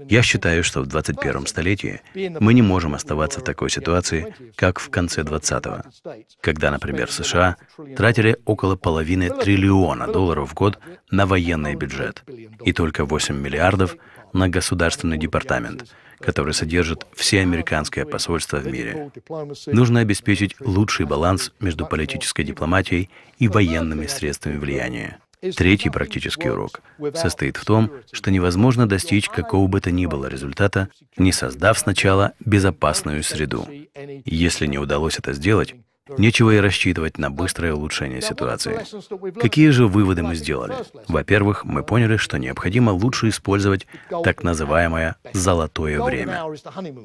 Я считаю, что в 21 столетии мы не можем оставаться в такой ситуации, как в конце 20-го, когда, например, США тратили около половины триллиона долларов в год на военный бюджет и только 8 миллиардов на государственный департамент – который содержит все американское посольство в мире. Нужно обеспечить лучший баланс между политической дипломатией и военными средствами влияния. Третий практический урок состоит в том, что невозможно достичь какого бы то ни было результата, не создав сначала безопасную среду. Если не удалось это сделать, Нечего и рассчитывать на быстрое улучшение ситуации. Какие же выводы мы сделали? Во-первых, мы поняли, что необходимо лучше использовать так называемое «золотое время».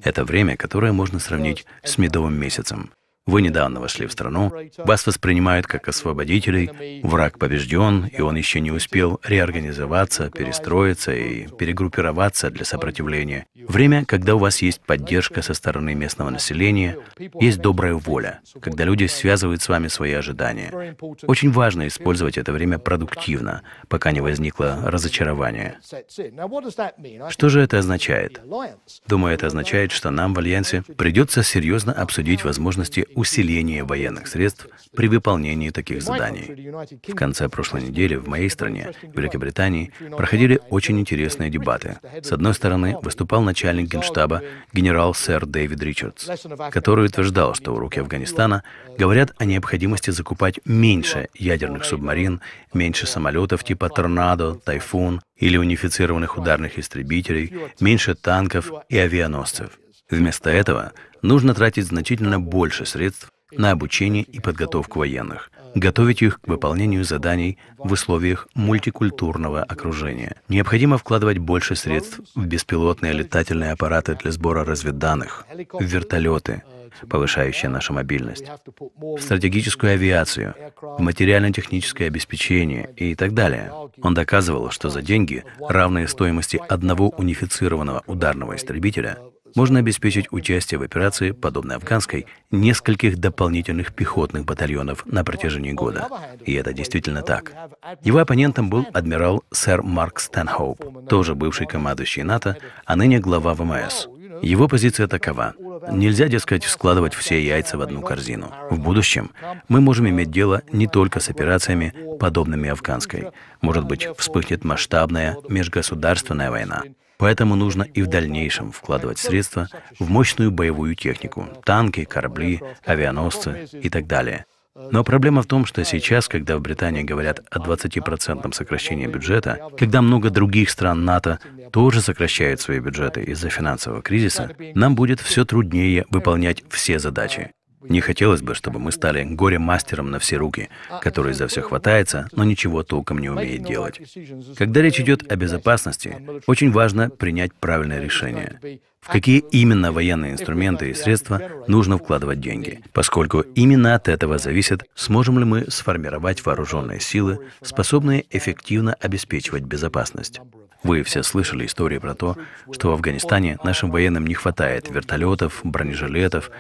Это время, которое можно сравнить с медовым месяцем. Вы недавно вошли в страну, вас воспринимают как освободителей, враг побежден, и он еще не успел реорганизоваться, перестроиться и перегруппироваться для сопротивления. Время, когда у вас есть поддержка со стороны местного населения, есть добрая воля, когда люди связывают с вами свои ожидания. Очень важно использовать это время продуктивно, пока не возникло разочарование. Что же это означает? Думаю, это означает, что нам в Альянсе придется серьезно обсудить возможности усиление военных средств при выполнении таких заданий. В конце прошлой недели в моей стране, Великобритании, проходили очень интересные дебаты. С одной стороны, выступал начальник генштаба генерал сэр Дэвид Ричардс, который утверждал, что уроки Афганистана говорят о необходимости закупать меньше ядерных субмарин, меньше самолетов типа «Торнадо», «Тайфун» или унифицированных ударных истребителей, меньше танков и авианосцев. Вместо этого нужно тратить значительно больше средств на обучение и подготовку военных, готовить их к выполнению заданий в условиях мультикультурного окружения. Необходимо вкладывать больше средств в беспилотные летательные аппараты для сбора разведданных, в вертолеты, повышающие нашу мобильность, в стратегическую авиацию, в материально-техническое обеспечение и так далее. Он доказывал, что за деньги, равные стоимости одного унифицированного ударного истребителя, можно обеспечить участие в операции, подобной афганской, нескольких дополнительных пехотных батальонов на протяжении года. И это действительно так. Его оппонентом был адмирал сэр Марк Стэнхоуп, тоже бывший командующий НАТО, а ныне глава ВМС. Его позиция такова. Нельзя, дескать, складывать все яйца в одну корзину. В будущем мы можем иметь дело не только с операциями, подобными афганской. Может быть, вспыхнет масштабная межгосударственная война. Поэтому нужно и в дальнейшем вкладывать средства в мощную боевую технику – танки, корабли, авианосцы и так далее. Но проблема в том, что сейчас, когда в Британии говорят о 20% сокращении бюджета, когда много других стран НАТО тоже сокращают свои бюджеты из-за финансового кризиса, нам будет все труднее выполнять все задачи. Не хотелось бы, чтобы мы стали горе-мастером на все руки, который за все хватается, но ничего толком не умеет делать. Когда речь идет о безопасности, очень важно принять правильное решение. В какие именно военные инструменты и средства нужно вкладывать деньги, поскольку именно от этого зависит, сможем ли мы сформировать вооруженные силы, способные эффективно обеспечивать безопасность. Вы все слышали истории про то, что в Афганистане нашим военным не хватает вертолетов, бронежилетов,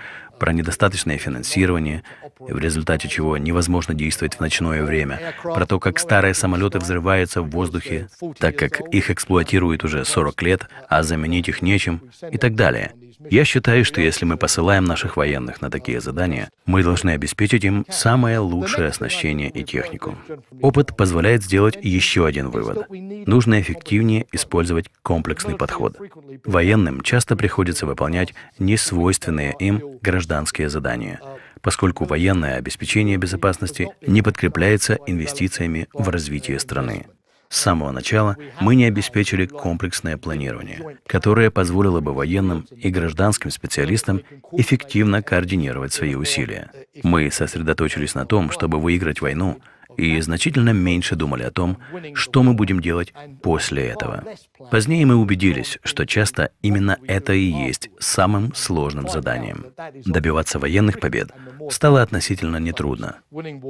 про недостаточное финансирование, в результате чего невозможно действовать в ночное время, про то, как старые самолеты взрываются в воздухе, так как их эксплуатируют уже 40 лет, а заменить их нечем, и так далее. Я считаю, что если мы посылаем наших военных на такие задания, мы должны обеспечить им самое лучшее оснащение и технику. Опыт позволяет сделать еще один вывод. Нужно эффективнее использовать комплексный подход. Военным часто приходится выполнять несвойственные им гражданские задания, поскольку военное обеспечение безопасности не подкрепляется инвестициями в развитие страны. С самого начала мы не обеспечили комплексное планирование, которое позволило бы военным и гражданским специалистам эффективно координировать свои усилия. Мы сосредоточились на том, чтобы выиграть войну, и значительно меньше думали о том, что мы будем делать после этого. Позднее мы убедились, что часто именно это и есть самым сложным заданием. Добиваться военных побед стало относительно нетрудно.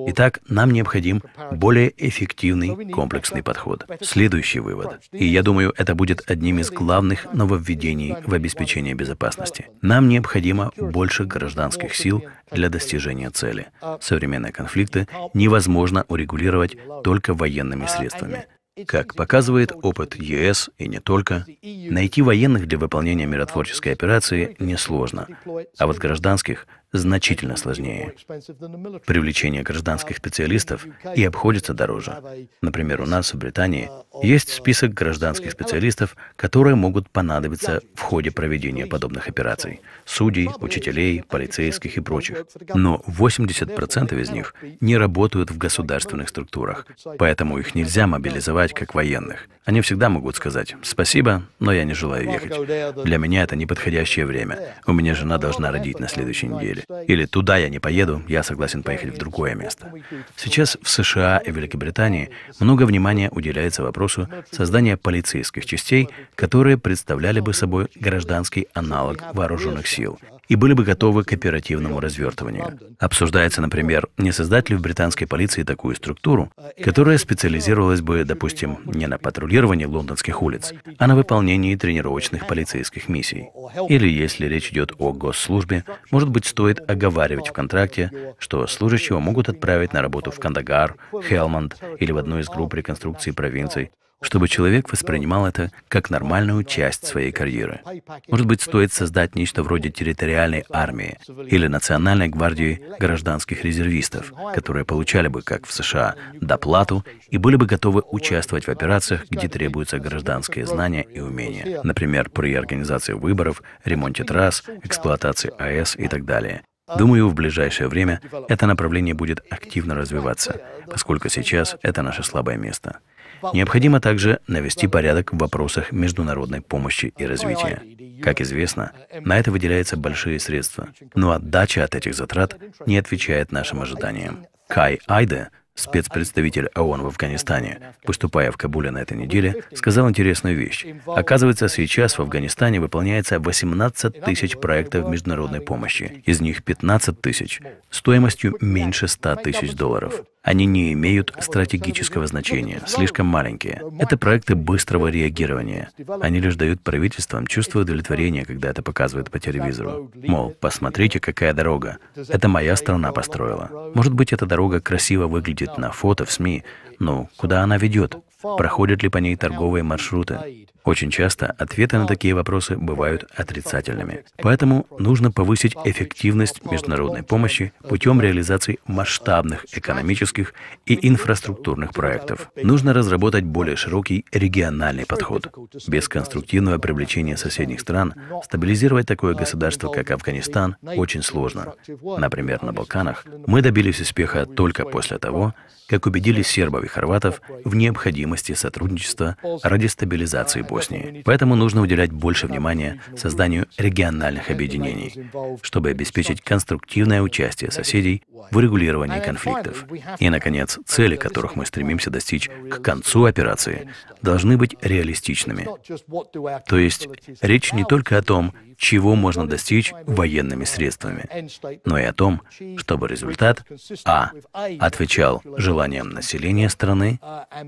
Итак, нам необходим более эффективный комплексный подход. Следующий вывод, и я думаю, это будет одним из главных нововведений в обеспечении безопасности. Нам необходимо больше гражданских сил для достижения цели. Современные конфликты невозможно урегулировать урегулировать только военными а, средствами. А как показывает опыт ЕС и не только, найти военных для выполнения миротворческой а, операции несложно, а вот гражданских значительно сложнее. Привлечение гражданских специалистов и обходится дороже. Например, у нас в Британии есть список гражданских специалистов, которые могут понадобиться в ходе проведения подобных операций. Судей, учителей, полицейских и прочих. Но 80% из них не работают в государственных структурах, поэтому их нельзя мобилизовать как военных. Они всегда могут сказать «спасибо, но я не желаю ехать». Для меня это неподходящее время. У меня жена должна родить на следующей неделе отеле. Или туда я не поеду, я согласен поехать в другое место. Сейчас в США и Великобритании много внимания уделяется вопросу создания полицейских частей, которые представляли бы собой гражданский аналог вооруженных сил и были бы готовы к оперативному развертыванию. Обсуждается, например, не создать ли в британской полиции такую структуру, которая специализировалась бы, допустим, не на патрулировании лондонских улиц, а на выполнении тренировочных полицейских миссий. Или, если речь идет о госслужбе, может быть, стоит оговаривать в контракте, что служащего могут отправить на работу в Кандагар, Хелманд или в одну из групп реконструкции провинций, чтобы человек воспринимал это как нормальную часть своей карьеры. Может быть, стоит создать нечто вроде территориальной армии или Национальной гвардии гражданских резервистов, которые получали бы, как в США, доплату и были бы готовы участвовать в операциях, где требуются гражданские знания и умения, например, при организации выборов, ремонте трасс, эксплуатации АЭС и так далее. Думаю, в ближайшее время это направление будет активно развиваться, поскольку сейчас это наше слабое место. Необходимо также навести порядок в вопросах международной помощи и развития. Как известно, на это выделяются большие средства, но отдача от этих затрат не отвечает нашим ожиданиям. Кай Айде, спецпредставитель ООН в Афганистане, поступая в Кабуле на этой неделе, сказал интересную вещь. Оказывается, сейчас в Афганистане выполняется 18 тысяч проектов международной помощи, из них 15 тысяч стоимостью меньше 100 тысяч долларов. Они не имеют стратегического значения, слишком маленькие. Это проекты быстрого реагирования. Они лишь дают правительствам чувство удовлетворения, когда это показывают по телевизору. Мол, посмотрите, какая дорога. Это моя страна построила. Может быть, эта дорога красиво выглядит на фото в СМИ, но ну, куда она ведет? Проходят ли по ней торговые маршруты? Очень часто ответы на а. такие вопросы бывают отрицательными. Поэтому нужно повысить эффективность международной помощи путем реализации масштабных экономических и инфраструктурных проектов. Нужно разработать более широкий региональный подход. Без конструктивного привлечения соседних стран стабилизировать такое государство, как Афганистан, очень сложно. Например, на Балканах мы добились успеха только после того, как убедили сербов и хорватов в необходимости сотрудничества ради стабилизации Боснии. Поэтому нужно уделять больше внимания созданию региональных объединений, чтобы обеспечить конструктивное участие соседей в урегулировании конфликтов. И, наконец, цели, которых мы стремимся достичь к концу операции, должны быть реалистичными. То есть речь не только о том, чего можно достичь военными средствами, но и о том, чтобы результат а. отвечал желаниям населения страны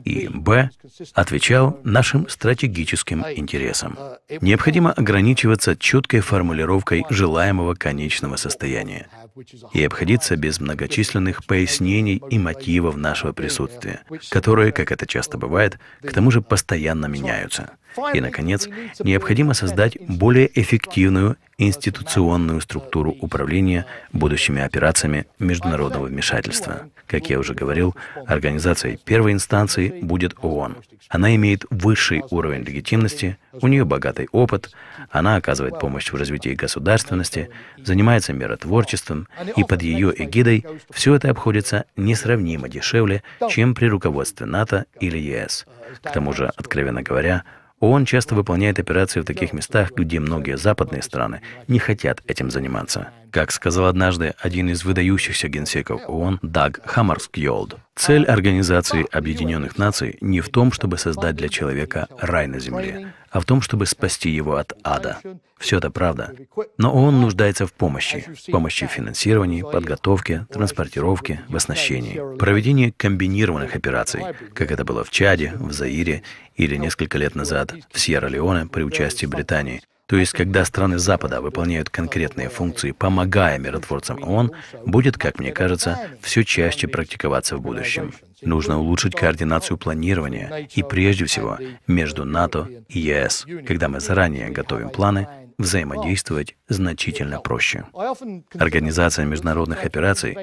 и б. отвечал нашим стратегическим экономическим интересам. Необходимо ограничиваться четкой формулировкой желаемого конечного состояния и обходиться без многочисленных пояснений и мотивов нашего присутствия, которые, как это часто бывает, к тому же постоянно меняются. И, наконец, необходимо создать более эффективную институционную структуру управления будущими операциями международного вмешательства. Как я уже говорил, организацией первой инстанции будет ООН. Она имеет высший уровень легитимности, у нее богатый опыт, она оказывает помощь в развитии государственности, занимается миротворчеством, и под ее эгидой все это обходится несравнимо дешевле, чем при руководстве НАТО или ЕС. К тому же, откровенно говоря, ООН часто выполняет операции в таких местах, где многие западные страны не хотят этим заниматься. Как сказал однажды один из выдающихся генсеков ООН Даг Хаммарскьолд, цель Организации Объединенных Наций не в том, чтобы создать для человека рай на земле, а в том, чтобы спасти его от ада. Все это правда. Но ООН нуждается в помощи. помощи в финансировании, подготовке, транспортировке, в оснащении. Проведение комбинированных операций, как это было в Чаде, в Заире или несколько лет назад в Сьерра-Леоне при участии Британии, то есть, когда страны Запада выполняют конкретные функции, помогая миротворцам ООН, будет, как мне кажется, все чаще практиковаться в будущем. Нужно улучшить координацию планирования и, прежде всего, между НАТО и ЕС, когда мы заранее готовим планы взаимодействовать значительно проще. Организация международных операций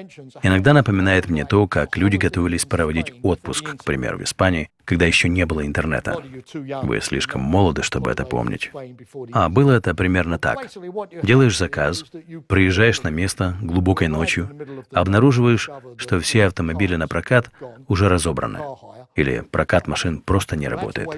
иногда напоминает мне то, как люди готовились проводить отпуск, к примеру, в Испании, когда еще не было интернета. Вы слишком молоды, чтобы это помнить. А было это примерно так. Делаешь заказ, приезжаешь на место глубокой ночью, обнаруживаешь, что все автомобили на прокат уже разобраны. Или прокат машин просто не работает.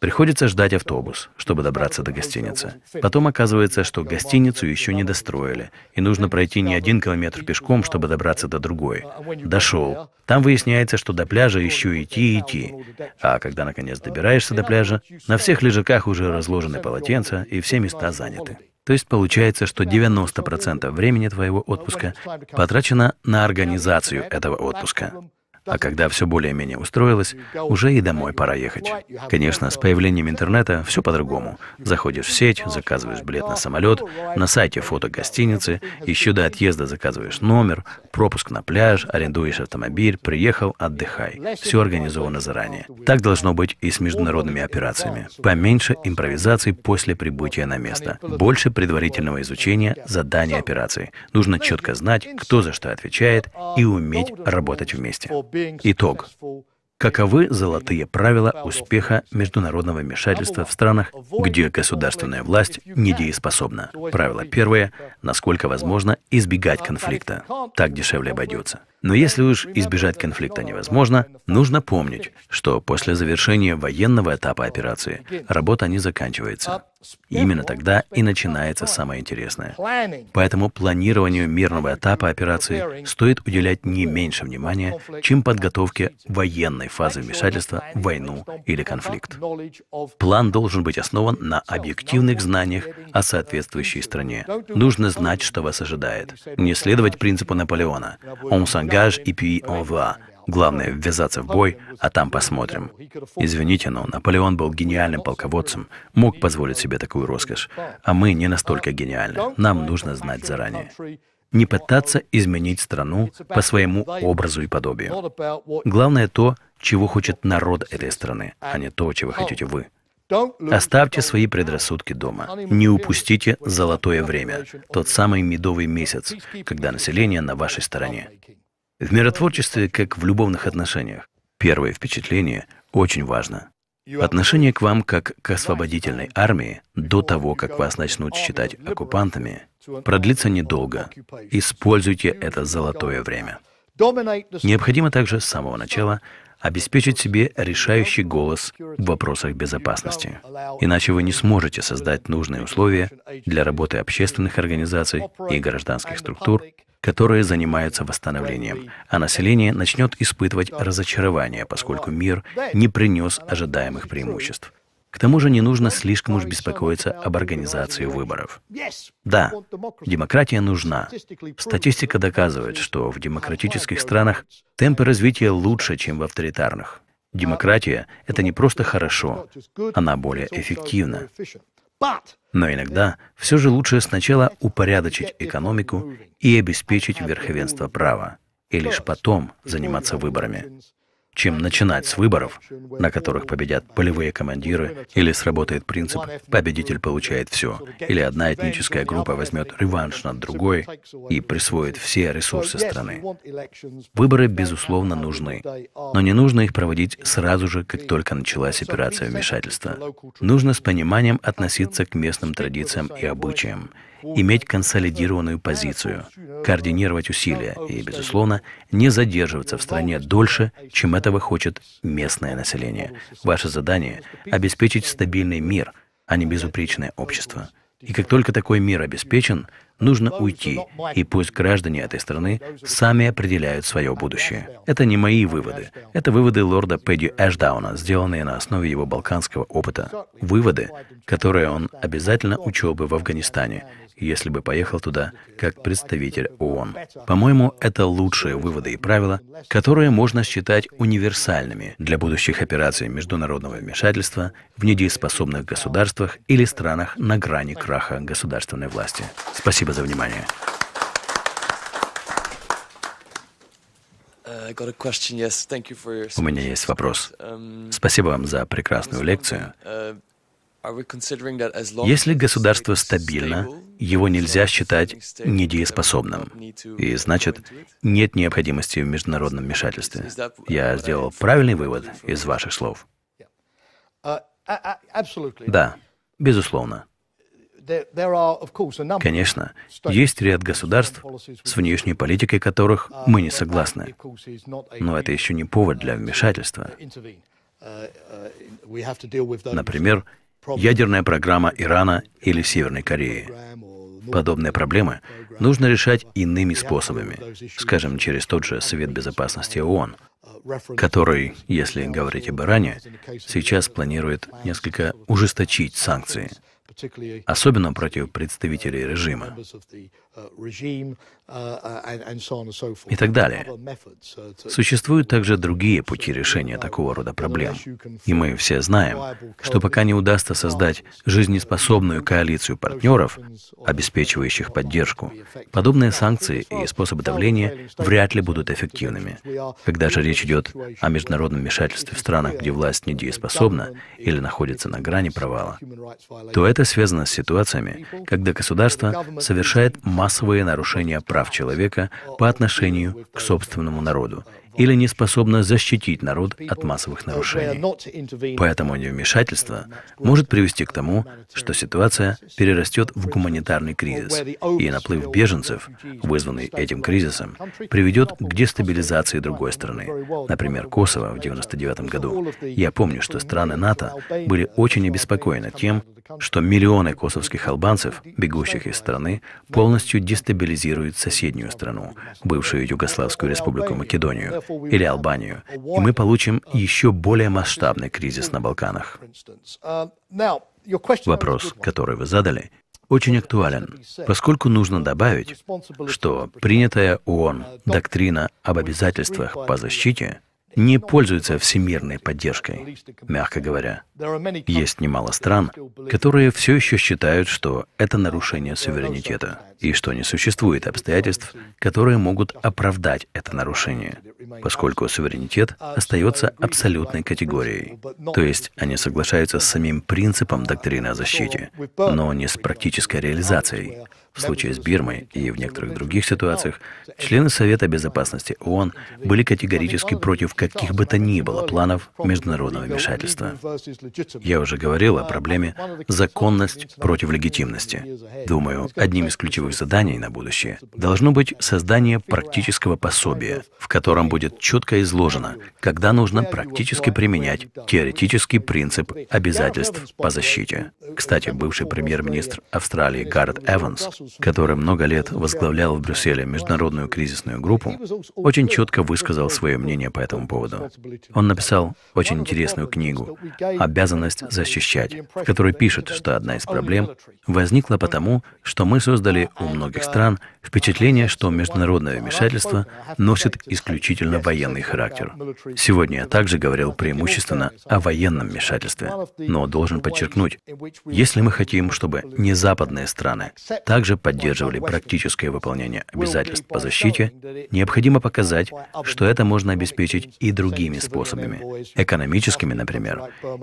Приходится ждать автобус, чтобы добраться до гостиницы. Потом оказывается, что гостиницу еще не достроили, и нужно пройти не один километр пешком, чтобы добраться до другой. Дошел. Там выясняется, что до пляжа еще идти и идти. А когда наконец добираешься до пляжа, на всех лежаках уже разложены полотенца и все места заняты. То есть получается, что 90% времени твоего отпуска потрачено на организацию этого отпуска. А когда все более-менее устроилось, уже и домой пора ехать. Конечно, с появлением интернета все по-другому. Заходишь в сеть, заказываешь билет на самолет, на сайте фото гостиницы, еще до отъезда заказываешь номер, пропуск на пляж, арендуешь автомобиль, приехал, отдыхай. Все организовано заранее. Так должно быть и с международными операциями. Поменьше импровизации после прибытия на место. Больше предварительного изучения задания операции. Нужно четко знать, кто за что отвечает, и уметь работать вместе. Итог. Каковы золотые правила успеха международного вмешательства в странах, где государственная власть недееспособна? Правило первое – насколько возможно избегать конфликта. Так дешевле обойдется. Но если уж избежать конфликта невозможно, нужно помнить, что после завершения военного этапа операции работа не заканчивается. Именно тогда и начинается самое интересное. Поэтому планированию мирного этапа операции стоит уделять не меньше внимания, чем подготовке военной фазы вмешательства в войну или конфликт. План должен быть основан на объективных знаниях о соответствующей стране. Нужно знать, что вас ожидает. Не следовать принципу Наполеона. Он санг багаж, и puis on va. Главное — ввязаться в бой, а там посмотрим. Извините, но Наполеон был гениальным полководцем, мог позволить себе такую роскошь. А мы не настолько гениальны. Нам нужно знать заранее. Не пытаться изменить страну по своему образу и подобию. Главное то, чего хочет народ этой страны, а не то, чего хотите вы. Оставьте свои предрассудки дома. Не упустите золотое время, тот самый медовый месяц, когда население на вашей стороне. В миротворчестве, как в любовных отношениях, первое впечатление очень важно. Отношение к вам как к освободительной армии до того, как вас начнут считать оккупантами, продлится недолго. Используйте это золотое время. Необходимо также с самого начала обеспечить себе решающий голос в вопросах безопасности. Иначе вы не сможете создать нужные условия для работы общественных организаций и гражданских структур которое занимается восстановлением, а население начнет испытывать разочарование, поскольку мир не принес ожидаемых преимуществ. К тому же не нужно слишком уж беспокоиться об организации выборов. Да, демократия нужна. Статистика доказывает, что в демократических странах темпы развития лучше, чем в авторитарных. Демократия – это не просто хорошо, она более эффективна. Но иногда все же лучше сначала упорядочить экономику и обеспечить верховенство права, и лишь потом заниматься выборами чем начинать с выборов, на которых победят полевые командиры или сработает принцип «победитель получает все», или одна этническая группа возьмет реванш над другой и присвоит все ресурсы страны. Выборы, безусловно, нужны, но не нужно их проводить сразу же, как только началась операция вмешательства. Нужно с пониманием относиться к местным традициям и обычаям, иметь консолидированную позицию, координировать усилия и, безусловно, не задерживаться в стране дольше, чем этого хочет местное население. Ваше задание — обеспечить стабильный мир, а не безупречное общество. И как только такой мир обеспечен, нужно уйти, и пусть граждане этой страны сами определяют свое будущее. Это не мои выводы, это выводы лорда Пэдди Эшдауна, сделанные на основе его балканского опыта. Выводы, которые он обязательно учил бы в Афганистане, если бы поехал туда как представитель ООН. По-моему, это лучшие выводы и правила, которые можно считать универсальными для будущих операций международного вмешательства в недееспособных государствах или странах на грани краха государственной власти. Спасибо. Спасибо за внимание. Uh, У меня есть вопрос. Um, Спасибо вам за прекрасную лекцию. Uh, Если государство стабильно, его нельзя считать недееспособным, и значит, нет необходимости в международном вмешательстве. Я сделал правильный вывод из ваших слов? Uh, а, а, да, безусловно. Конечно, есть ряд государств, с внешней политикой которых мы не согласны. Но это еще не повод для uh, вмешательства. Uh, uh, Например, ядерная программа Ирана или Северной Кореи. Подобные проблемы нужно решать иными способами, скажем, через тот же Совет Безопасности ООН, который, если говорить об Иране, сейчас планирует несколько ужесточить санкции – особенно против представителей режима. Э, э, и так далее. Uh, Существуют также другие пути решения такого рода проблем. И мы все знаем, что пока не удастся создать uh, жизнеспособную коалицию партнеров, обеспечивающих поддержку, подобные санкции и способы давления вряд ли будут эффективными. Когда же речь идет о международном вмешательстве в странах, где власть недееспособна или находится на грани провала, то это связано с ситуациями, когда государство совершает массовые массовые нарушения прав человека по отношению к собственному народу или не способна защитить народ от массовых нарушений. Поэтому невмешательство может привести к тому, что ситуация перерастет в гуманитарный кризис, и наплыв беженцев, вызванный этим кризисом, приведет к дестабилизации другой страны. Например, Косово в 1999 году. Я помню, что страны НАТО были очень обеспокоены тем, что миллионы косовских албанцев, бегущих из страны, полностью дестабилизируют соседнюю страну, бывшую Югославскую республику Македонию или Албанию, и мы получим еще более масштабный кризис на Балканах. Вопрос, который вы задали, очень актуален, поскольку нужно добавить, что принятая ООН доктрина об обязательствах по защите – не пользуется всемирной поддержкой, мягко говоря. Есть немало стран, которые все еще считают, что это нарушение суверенитета, и что не существует обстоятельств, которые могут оправдать это нарушение, поскольку суверенитет остается абсолютной категорией. То есть они соглашаются с самим принципом доктрины о защите, но не с практической реализацией, в случае с Бирмой и в некоторых других ситуациях члены Совета Безопасности ООН были категорически против каких бы то ни было планов международного вмешательства. Я уже говорил о проблеме законность против легитимности. Думаю, одним из ключевых заданий на будущее должно быть создание практического пособия, в котором будет четко изложено, когда нужно практически применять теоретический принцип обязательств по защите. Кстати, бывший премьер-министр Австралии Гаррет Эванс который много лет возглавлял в Брюсселе международную кризисную группу, очень четко высказал свое мнение по этому поводу. Он написал очень интересную книгу «Обязанность защищать», в которой пишет, что одна из проблем возникла потому, что мы создали у многих стран – Впечатление, что международное вмешательство носит исключительно военный характер. Сегодня я также говорил преимущественно о военном вмешательстве, но должен подчеркнуть, если мы хотим, чтобы не западные страны также поддерживали практическое выполнение обязательств по защите, необходимо показать, что это можно обеспечить и другими способами, экономическими, например,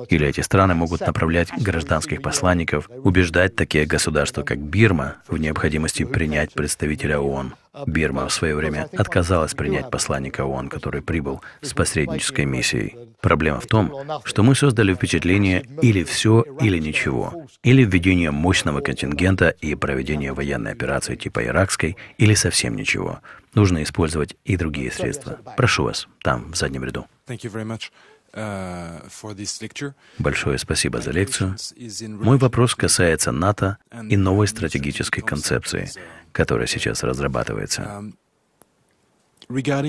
или эти страны могут направлять гражданских посланников, убеждать такие государства, как Бирма, в необходимости принять представителей представителя ООН. Бирма в свое время отказалась принять посланника ООН, который прибыл с посреднической миссией. Проблема в том, что мы создали впечатление или все, или ничего, или введение мощного контингента и проведение военной операции типа иракской, или совсем ничего. Нужно использовать и другие средства. Прошу вас, там, в заднем ряду. Uh, Большое спасибо за лекцию. Мой вопрос касается НАТО и новой стратегической концепции, которая сейчас разрабатывается. Um,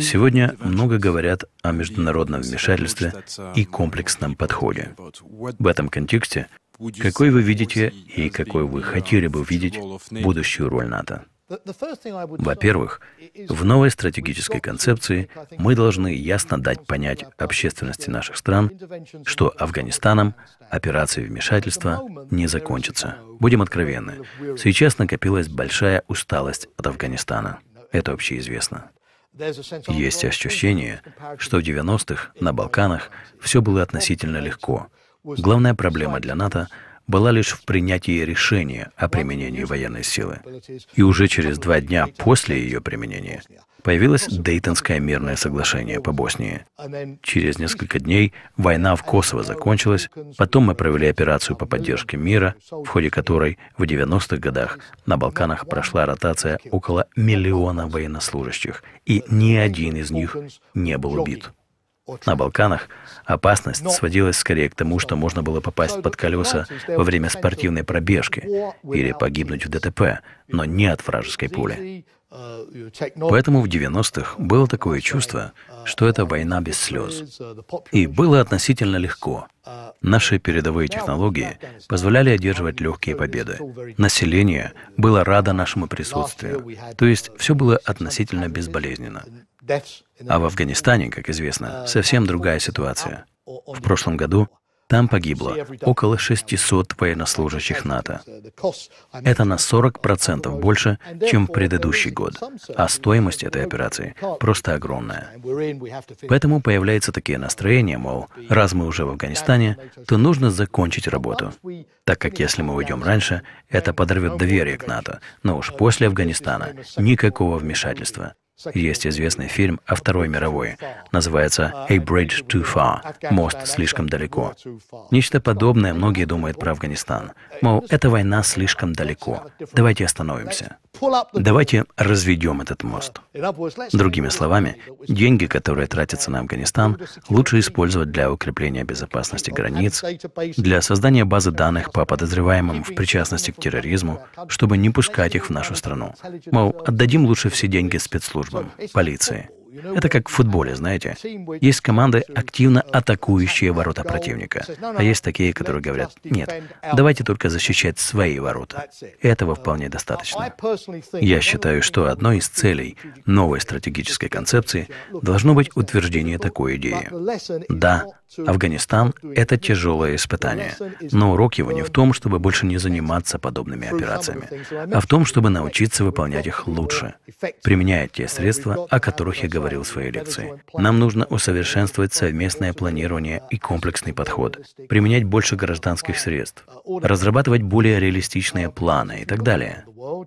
Сегодня много говорят о международном вмешательстве um, и комплексном подходе. В этом контексте, какой вы видите и какой вы uh, хотели бы видеть будущую роль НАТО? Во-первых, в новой стратегической концепции мы должны ясно дать понять общественности наших стран, что Афганистаном операции вмешательства не закончатся. Будем откровенны, сейчас накопилась большая усталость от Афганистана. Это общеизвестно. Есть ощущение, что в 90-х на Балканах все было относительно легко. Главная проблема для НАТО — была лишь в принятии решения о применении военной силы. И уже через два дня после ее применения появилось Дейтонское мирное соглашение по Боснии. Через несколько дней война в Косово закончилась, потом мы провели операцию по поддержке мира, в ходе которой в 90-х годах на Балканах прошла ротация около миллиона военнослужащих, и ни один из них не был убит. На Балканах опасность сводилась скорее к тому, что можно было попасть под колеса во время спортивной пробежки или погибнуть в ДТП, но не от вражеской пули. Поэтому в 90-х было такое чувство, что это война без слез. И было относительно легко. Наши передовые технологии позволяли одерживать легкие победы. Население было радо нашему присутствию. То есть все было относительно безболезненно. А в Афганистане, как известно, совсем другая ситуация. В прошлом году там погибло около 600 военнослужащих НАТО. Это на 40% больше, чем в предыдущий год. А стоимость этой операции просто огромная. Поэтому появляются такие настроения, мол, раз мы уже в Афганистане, то нужно закончить работу. Так как если мы уйдем раньше, это подорвет доверие к НАТО, но уж после Афганистана никакого вмешательства. Есть известный фильм о Второй мировой. Называется «A Bridge Too Far» — «Мост слишком далеко». Нечто подобное многие думают про Афганистан. Мол, эта война слишком далеко. Давайте остановимся. Давайте разведем этот мост. Другими словами, деньги, которые тратятся на Афганистан, лучше использовать для укрепления безопасности границ, для создания базы данных по подозреваемым в причастности к терроризму, чтобы не пускать их в нашу страну. Мол, отдадим лучше все деньги спецслужбам спецслужбам, полиции. Это как в футболе, знаете. Есть команды, активно атакующие ворота противника. А есть такие, которые говорят, нет, давайте только защищать свои ворота. Этого вполне достаточно. Я считаю, что одной из целей новой стратегической концепции должно быть утверждение такой идеи. Да, Афганистан — это тяжелое испытание, но урок его не в том, чтобы больше не заниматься подобными операциями, а в том, чтобы научиться выполнять их лучше, применяя те средства, о которых я говорил говорил в своей лекции. Нам нужно усовершенствовать совместное планирование и комплексный подход, применять больше гражданских средств, разрабатывать более реалистичные планы и так далее.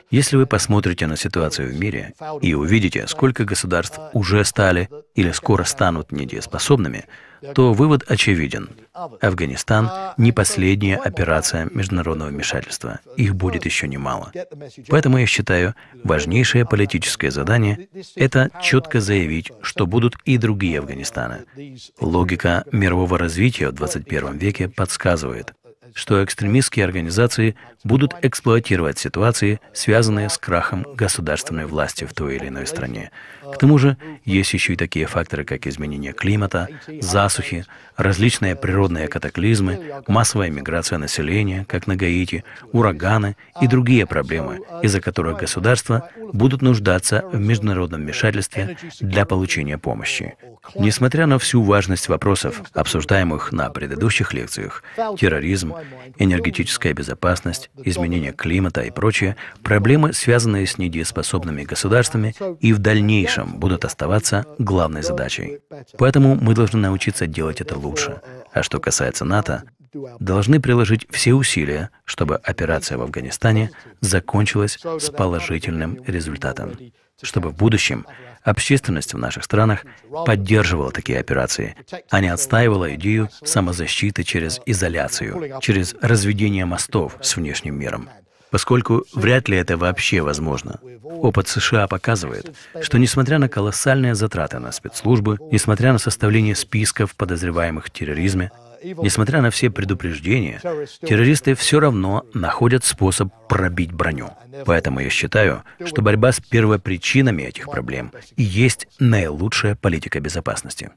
Если вы посмотрите на ситуацию в мире и увидите, сколько государств уже стали или скоро станут недееспособными, то вывод очевиден. Афганистан — не последняя операция международного вмешательства. Их будет еще немало. Поэтому я считаю, важнейшее политическое задание — это четко заявить, что будут и другие Афганистаны. Логика мирового развития в 21 веке подсказывает — что экстремистские организации будут эксплуатировать ситуации, связанные с крахом государственной власти в той или иной стране. К тому же есть еще и такие факторы, как изменение климата, засухи, различные природные катаклизмы, массовая миграция населения, как на Гаити, ураганы и другие проблемы, из-за которых государства будут нуждаться в международном вмешательстве для получения помощи. Несмотря на всю важность вопросов, обсуждаемых на предыдущих лекциях, терроризм, энергетическая безопасность, изменение климата и прочее, проблемы, связанные с недееспособными государствами, и в дальнейшем будут оставаться главной задачей. Поэтому мы должны научиться делать это лучше. А что касается НАТО, должны приложить все усилия, чтобы операция в Афганистане закончилась с положительным результатом, чтобы в будущем Общественность в наших странах поддерживала такие операции, а не отстаивала идею самозащиты через изоляцию, через разведение мостов с внешним миром поскольку вряд ли это вообще возможно. Опыт США показывает, что несмотря на колоссальные затраты на спецслужбы, несмотря на составление списков подозреваемых в терроризме, Несмотря на все предупреждения, террористы все равно находят способ пробить броню. Поэтому я считаю, что борьба с первопричинами этих проблем и есть наилучшая политика безопасности.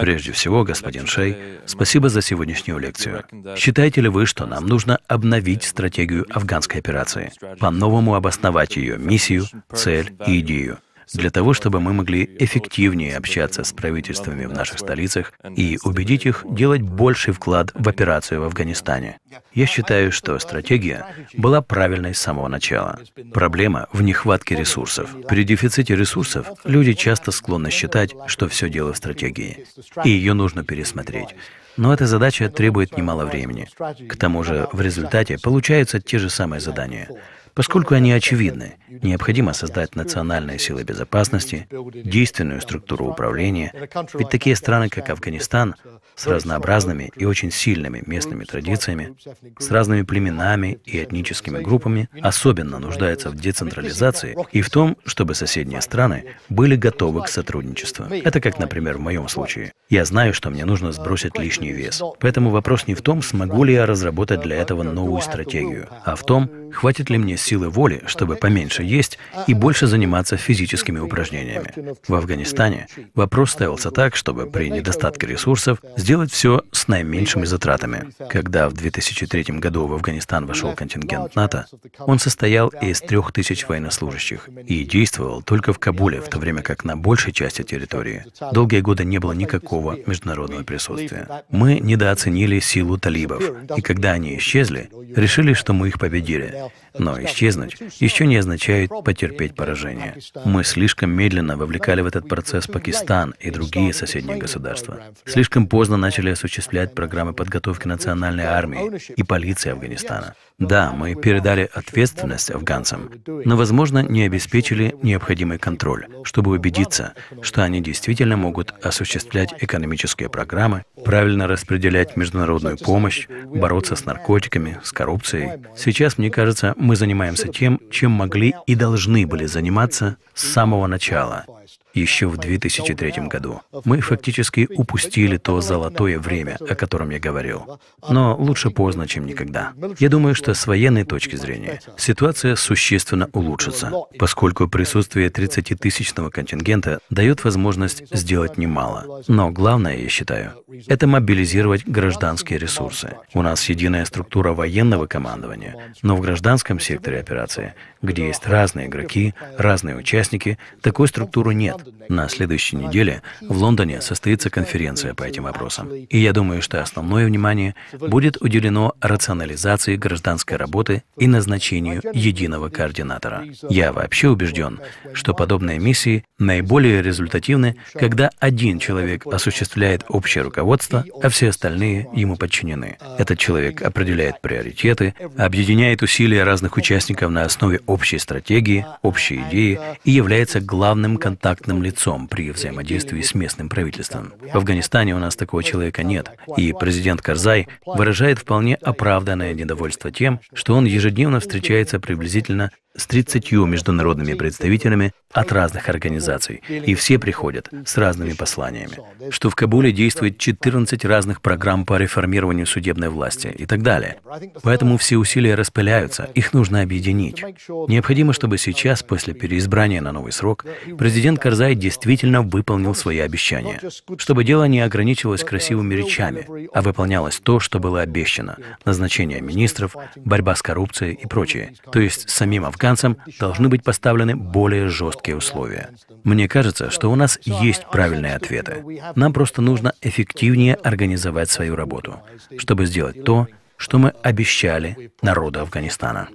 Прежде всего, господин Шей, спасибо за сегодняшнюю лекцию. Считаете ли вы, что нам нужно обновить стратегию афганской операции, по-новому обосновать ее миссию, цель и идею? для того, чтобы мы могли эффективнее общаться с правительствами в наших столицах и убедить их делать больший вклад в операцию в Афганистане. Я считаю, что стратегия была правильной с самого начала. Проблема в нехватке ресурсов. При дефиците ресурсов люди часто склонны считать, что все дело в стратегии, и ее нужно пересмотреть. Но эта задача требует немало времени. К тому же в результате получаются те же самые задания. Поскольку они очевидны, необходимо создать национальные силы безопасности, действенную структуру управления, ведь такие страны, как Афганистан, с разнообразными и очень сильными местными традициями, с разными племенами и этническими группами, особенно нуждаются в децентрализации и в том, чтобы соседние страны были готовы к сотрудничеству. Это как, например, в моем случае. Я знаю, что мне нужно сбросить лишний вес. Поэтому вопрос не в том, смогу ли я разработать для этого новую стратегию, а в том, Хватит ли мне силы воли, чтобы поменьше есть и больше заниматься физическими упражнениями? В Афганистане вопрос ставился так, чтобы при недостатке ресурсов сделать все с наименьшими затратами. Когда в 2003 году в Афганистан вошел контингент НАТО, он состоял из трех тысяч военнослужащих и действовал только в Кабуле, в то время как на большей части территории долгие годы не было никакого международного присутствия. Мы недооценили силу талибов, и когда они исчезли, решили, что мы их победили. Но исчезнуть еще не означает потерпеть поражение. Мы слишком медленно вовлекали в этот процесс Пакистан и другие соседние государства. Слишком поздно начали осуществлять программы подготовки национальной армии и полиции Афганистана. Да, мы передали ответственность афганцам, но, возможно, не обеспечили необходимый контроль, чтобы убедиться, что они действительно могут осуществлять экономические программы, правильно распределять международную помощь, бороться с наркотиками, с коррупцией. Сейчас, мне кажется, кажется, мы занимаемся тем, чем могли и должны были заниматься с самого начала еще в 2003 году. Мы фактически упустили то золотое время, о котором я говорил. Но лучше поздно, чем никогда. Я думаю, что с военной точки зрения ситуация существенно улучшится, поскольку присутствие 30-тысячного контингента дает возможность сделать немало. Но главное, я считаю, это мобилизировать гражданские ресурсы. У нас единая структура военного командования, но в гражданском секторе операции, где есть разные игроки, разные участники, такой структуры нет. На следующей неделе в Лондоне состоится конференция по этим вопросам. И я думаю, что основное внимание будет уделено рационализации гражданской работы и назначению единого координатора. Я вообще убежден, что подобные миссии наиболее результативны, когда один человек осуществляет общее руководство, а все остальные ему подчинены. Этот человек определяет приоритеты, объединяет усилия разных участников на основе общей стратегии, общей идеи и является главным контактным конкретным лицом при взаимодействии с местным правительством. В Афганистане у нас такого человека нет, и президент Карзай выражает вполне оправданное недовольство тем, что он ежедневно встречается приблизительно с 30 международными представителями от разных организаций, и все приходят с разными посланиями, что в Кабуле действует 14 разных программ по реформированию судебной власти и так далее. Поэтому все усилия распыляются, их нужно объединить. Необходимо, чтобы сейчас, после переизбрания на новый срок, президент Карзай действительно выполнил свои обещания, чтобы дело не ограничивалось красивыми речами, а выполнялось то, что было обещано – назначение министров, борьба с коррупцией и прочее, то есть самим Афганистаном афганцам должны быть поставлены более жесткие условия. Мне кажется, что у нас есть правильные ответы. Нам просто нужно эффективнее организовать свою работу, чтобы сделать то, что мы обещали народу Афганистана.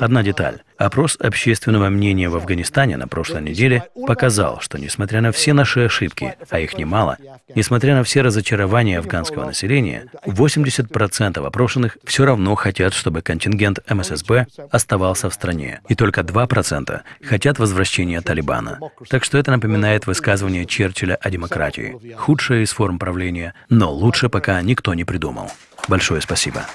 Одна деталь. Опрос общественного мнения в Афганистане на прошлой неделе показал, что несмотря на все наши ошибки, а их немало, несмотря на все разочарования афганского населения, 80% опрошенных все равно хотят, чтобы контингент МССБ оставался в стране, и только 2% хотят возвращения Талибана. Так что это напоминает высказывание Черчилля о демократии. Худшая из форм правления, но лучше пока никто не придумал. Большое спасибо.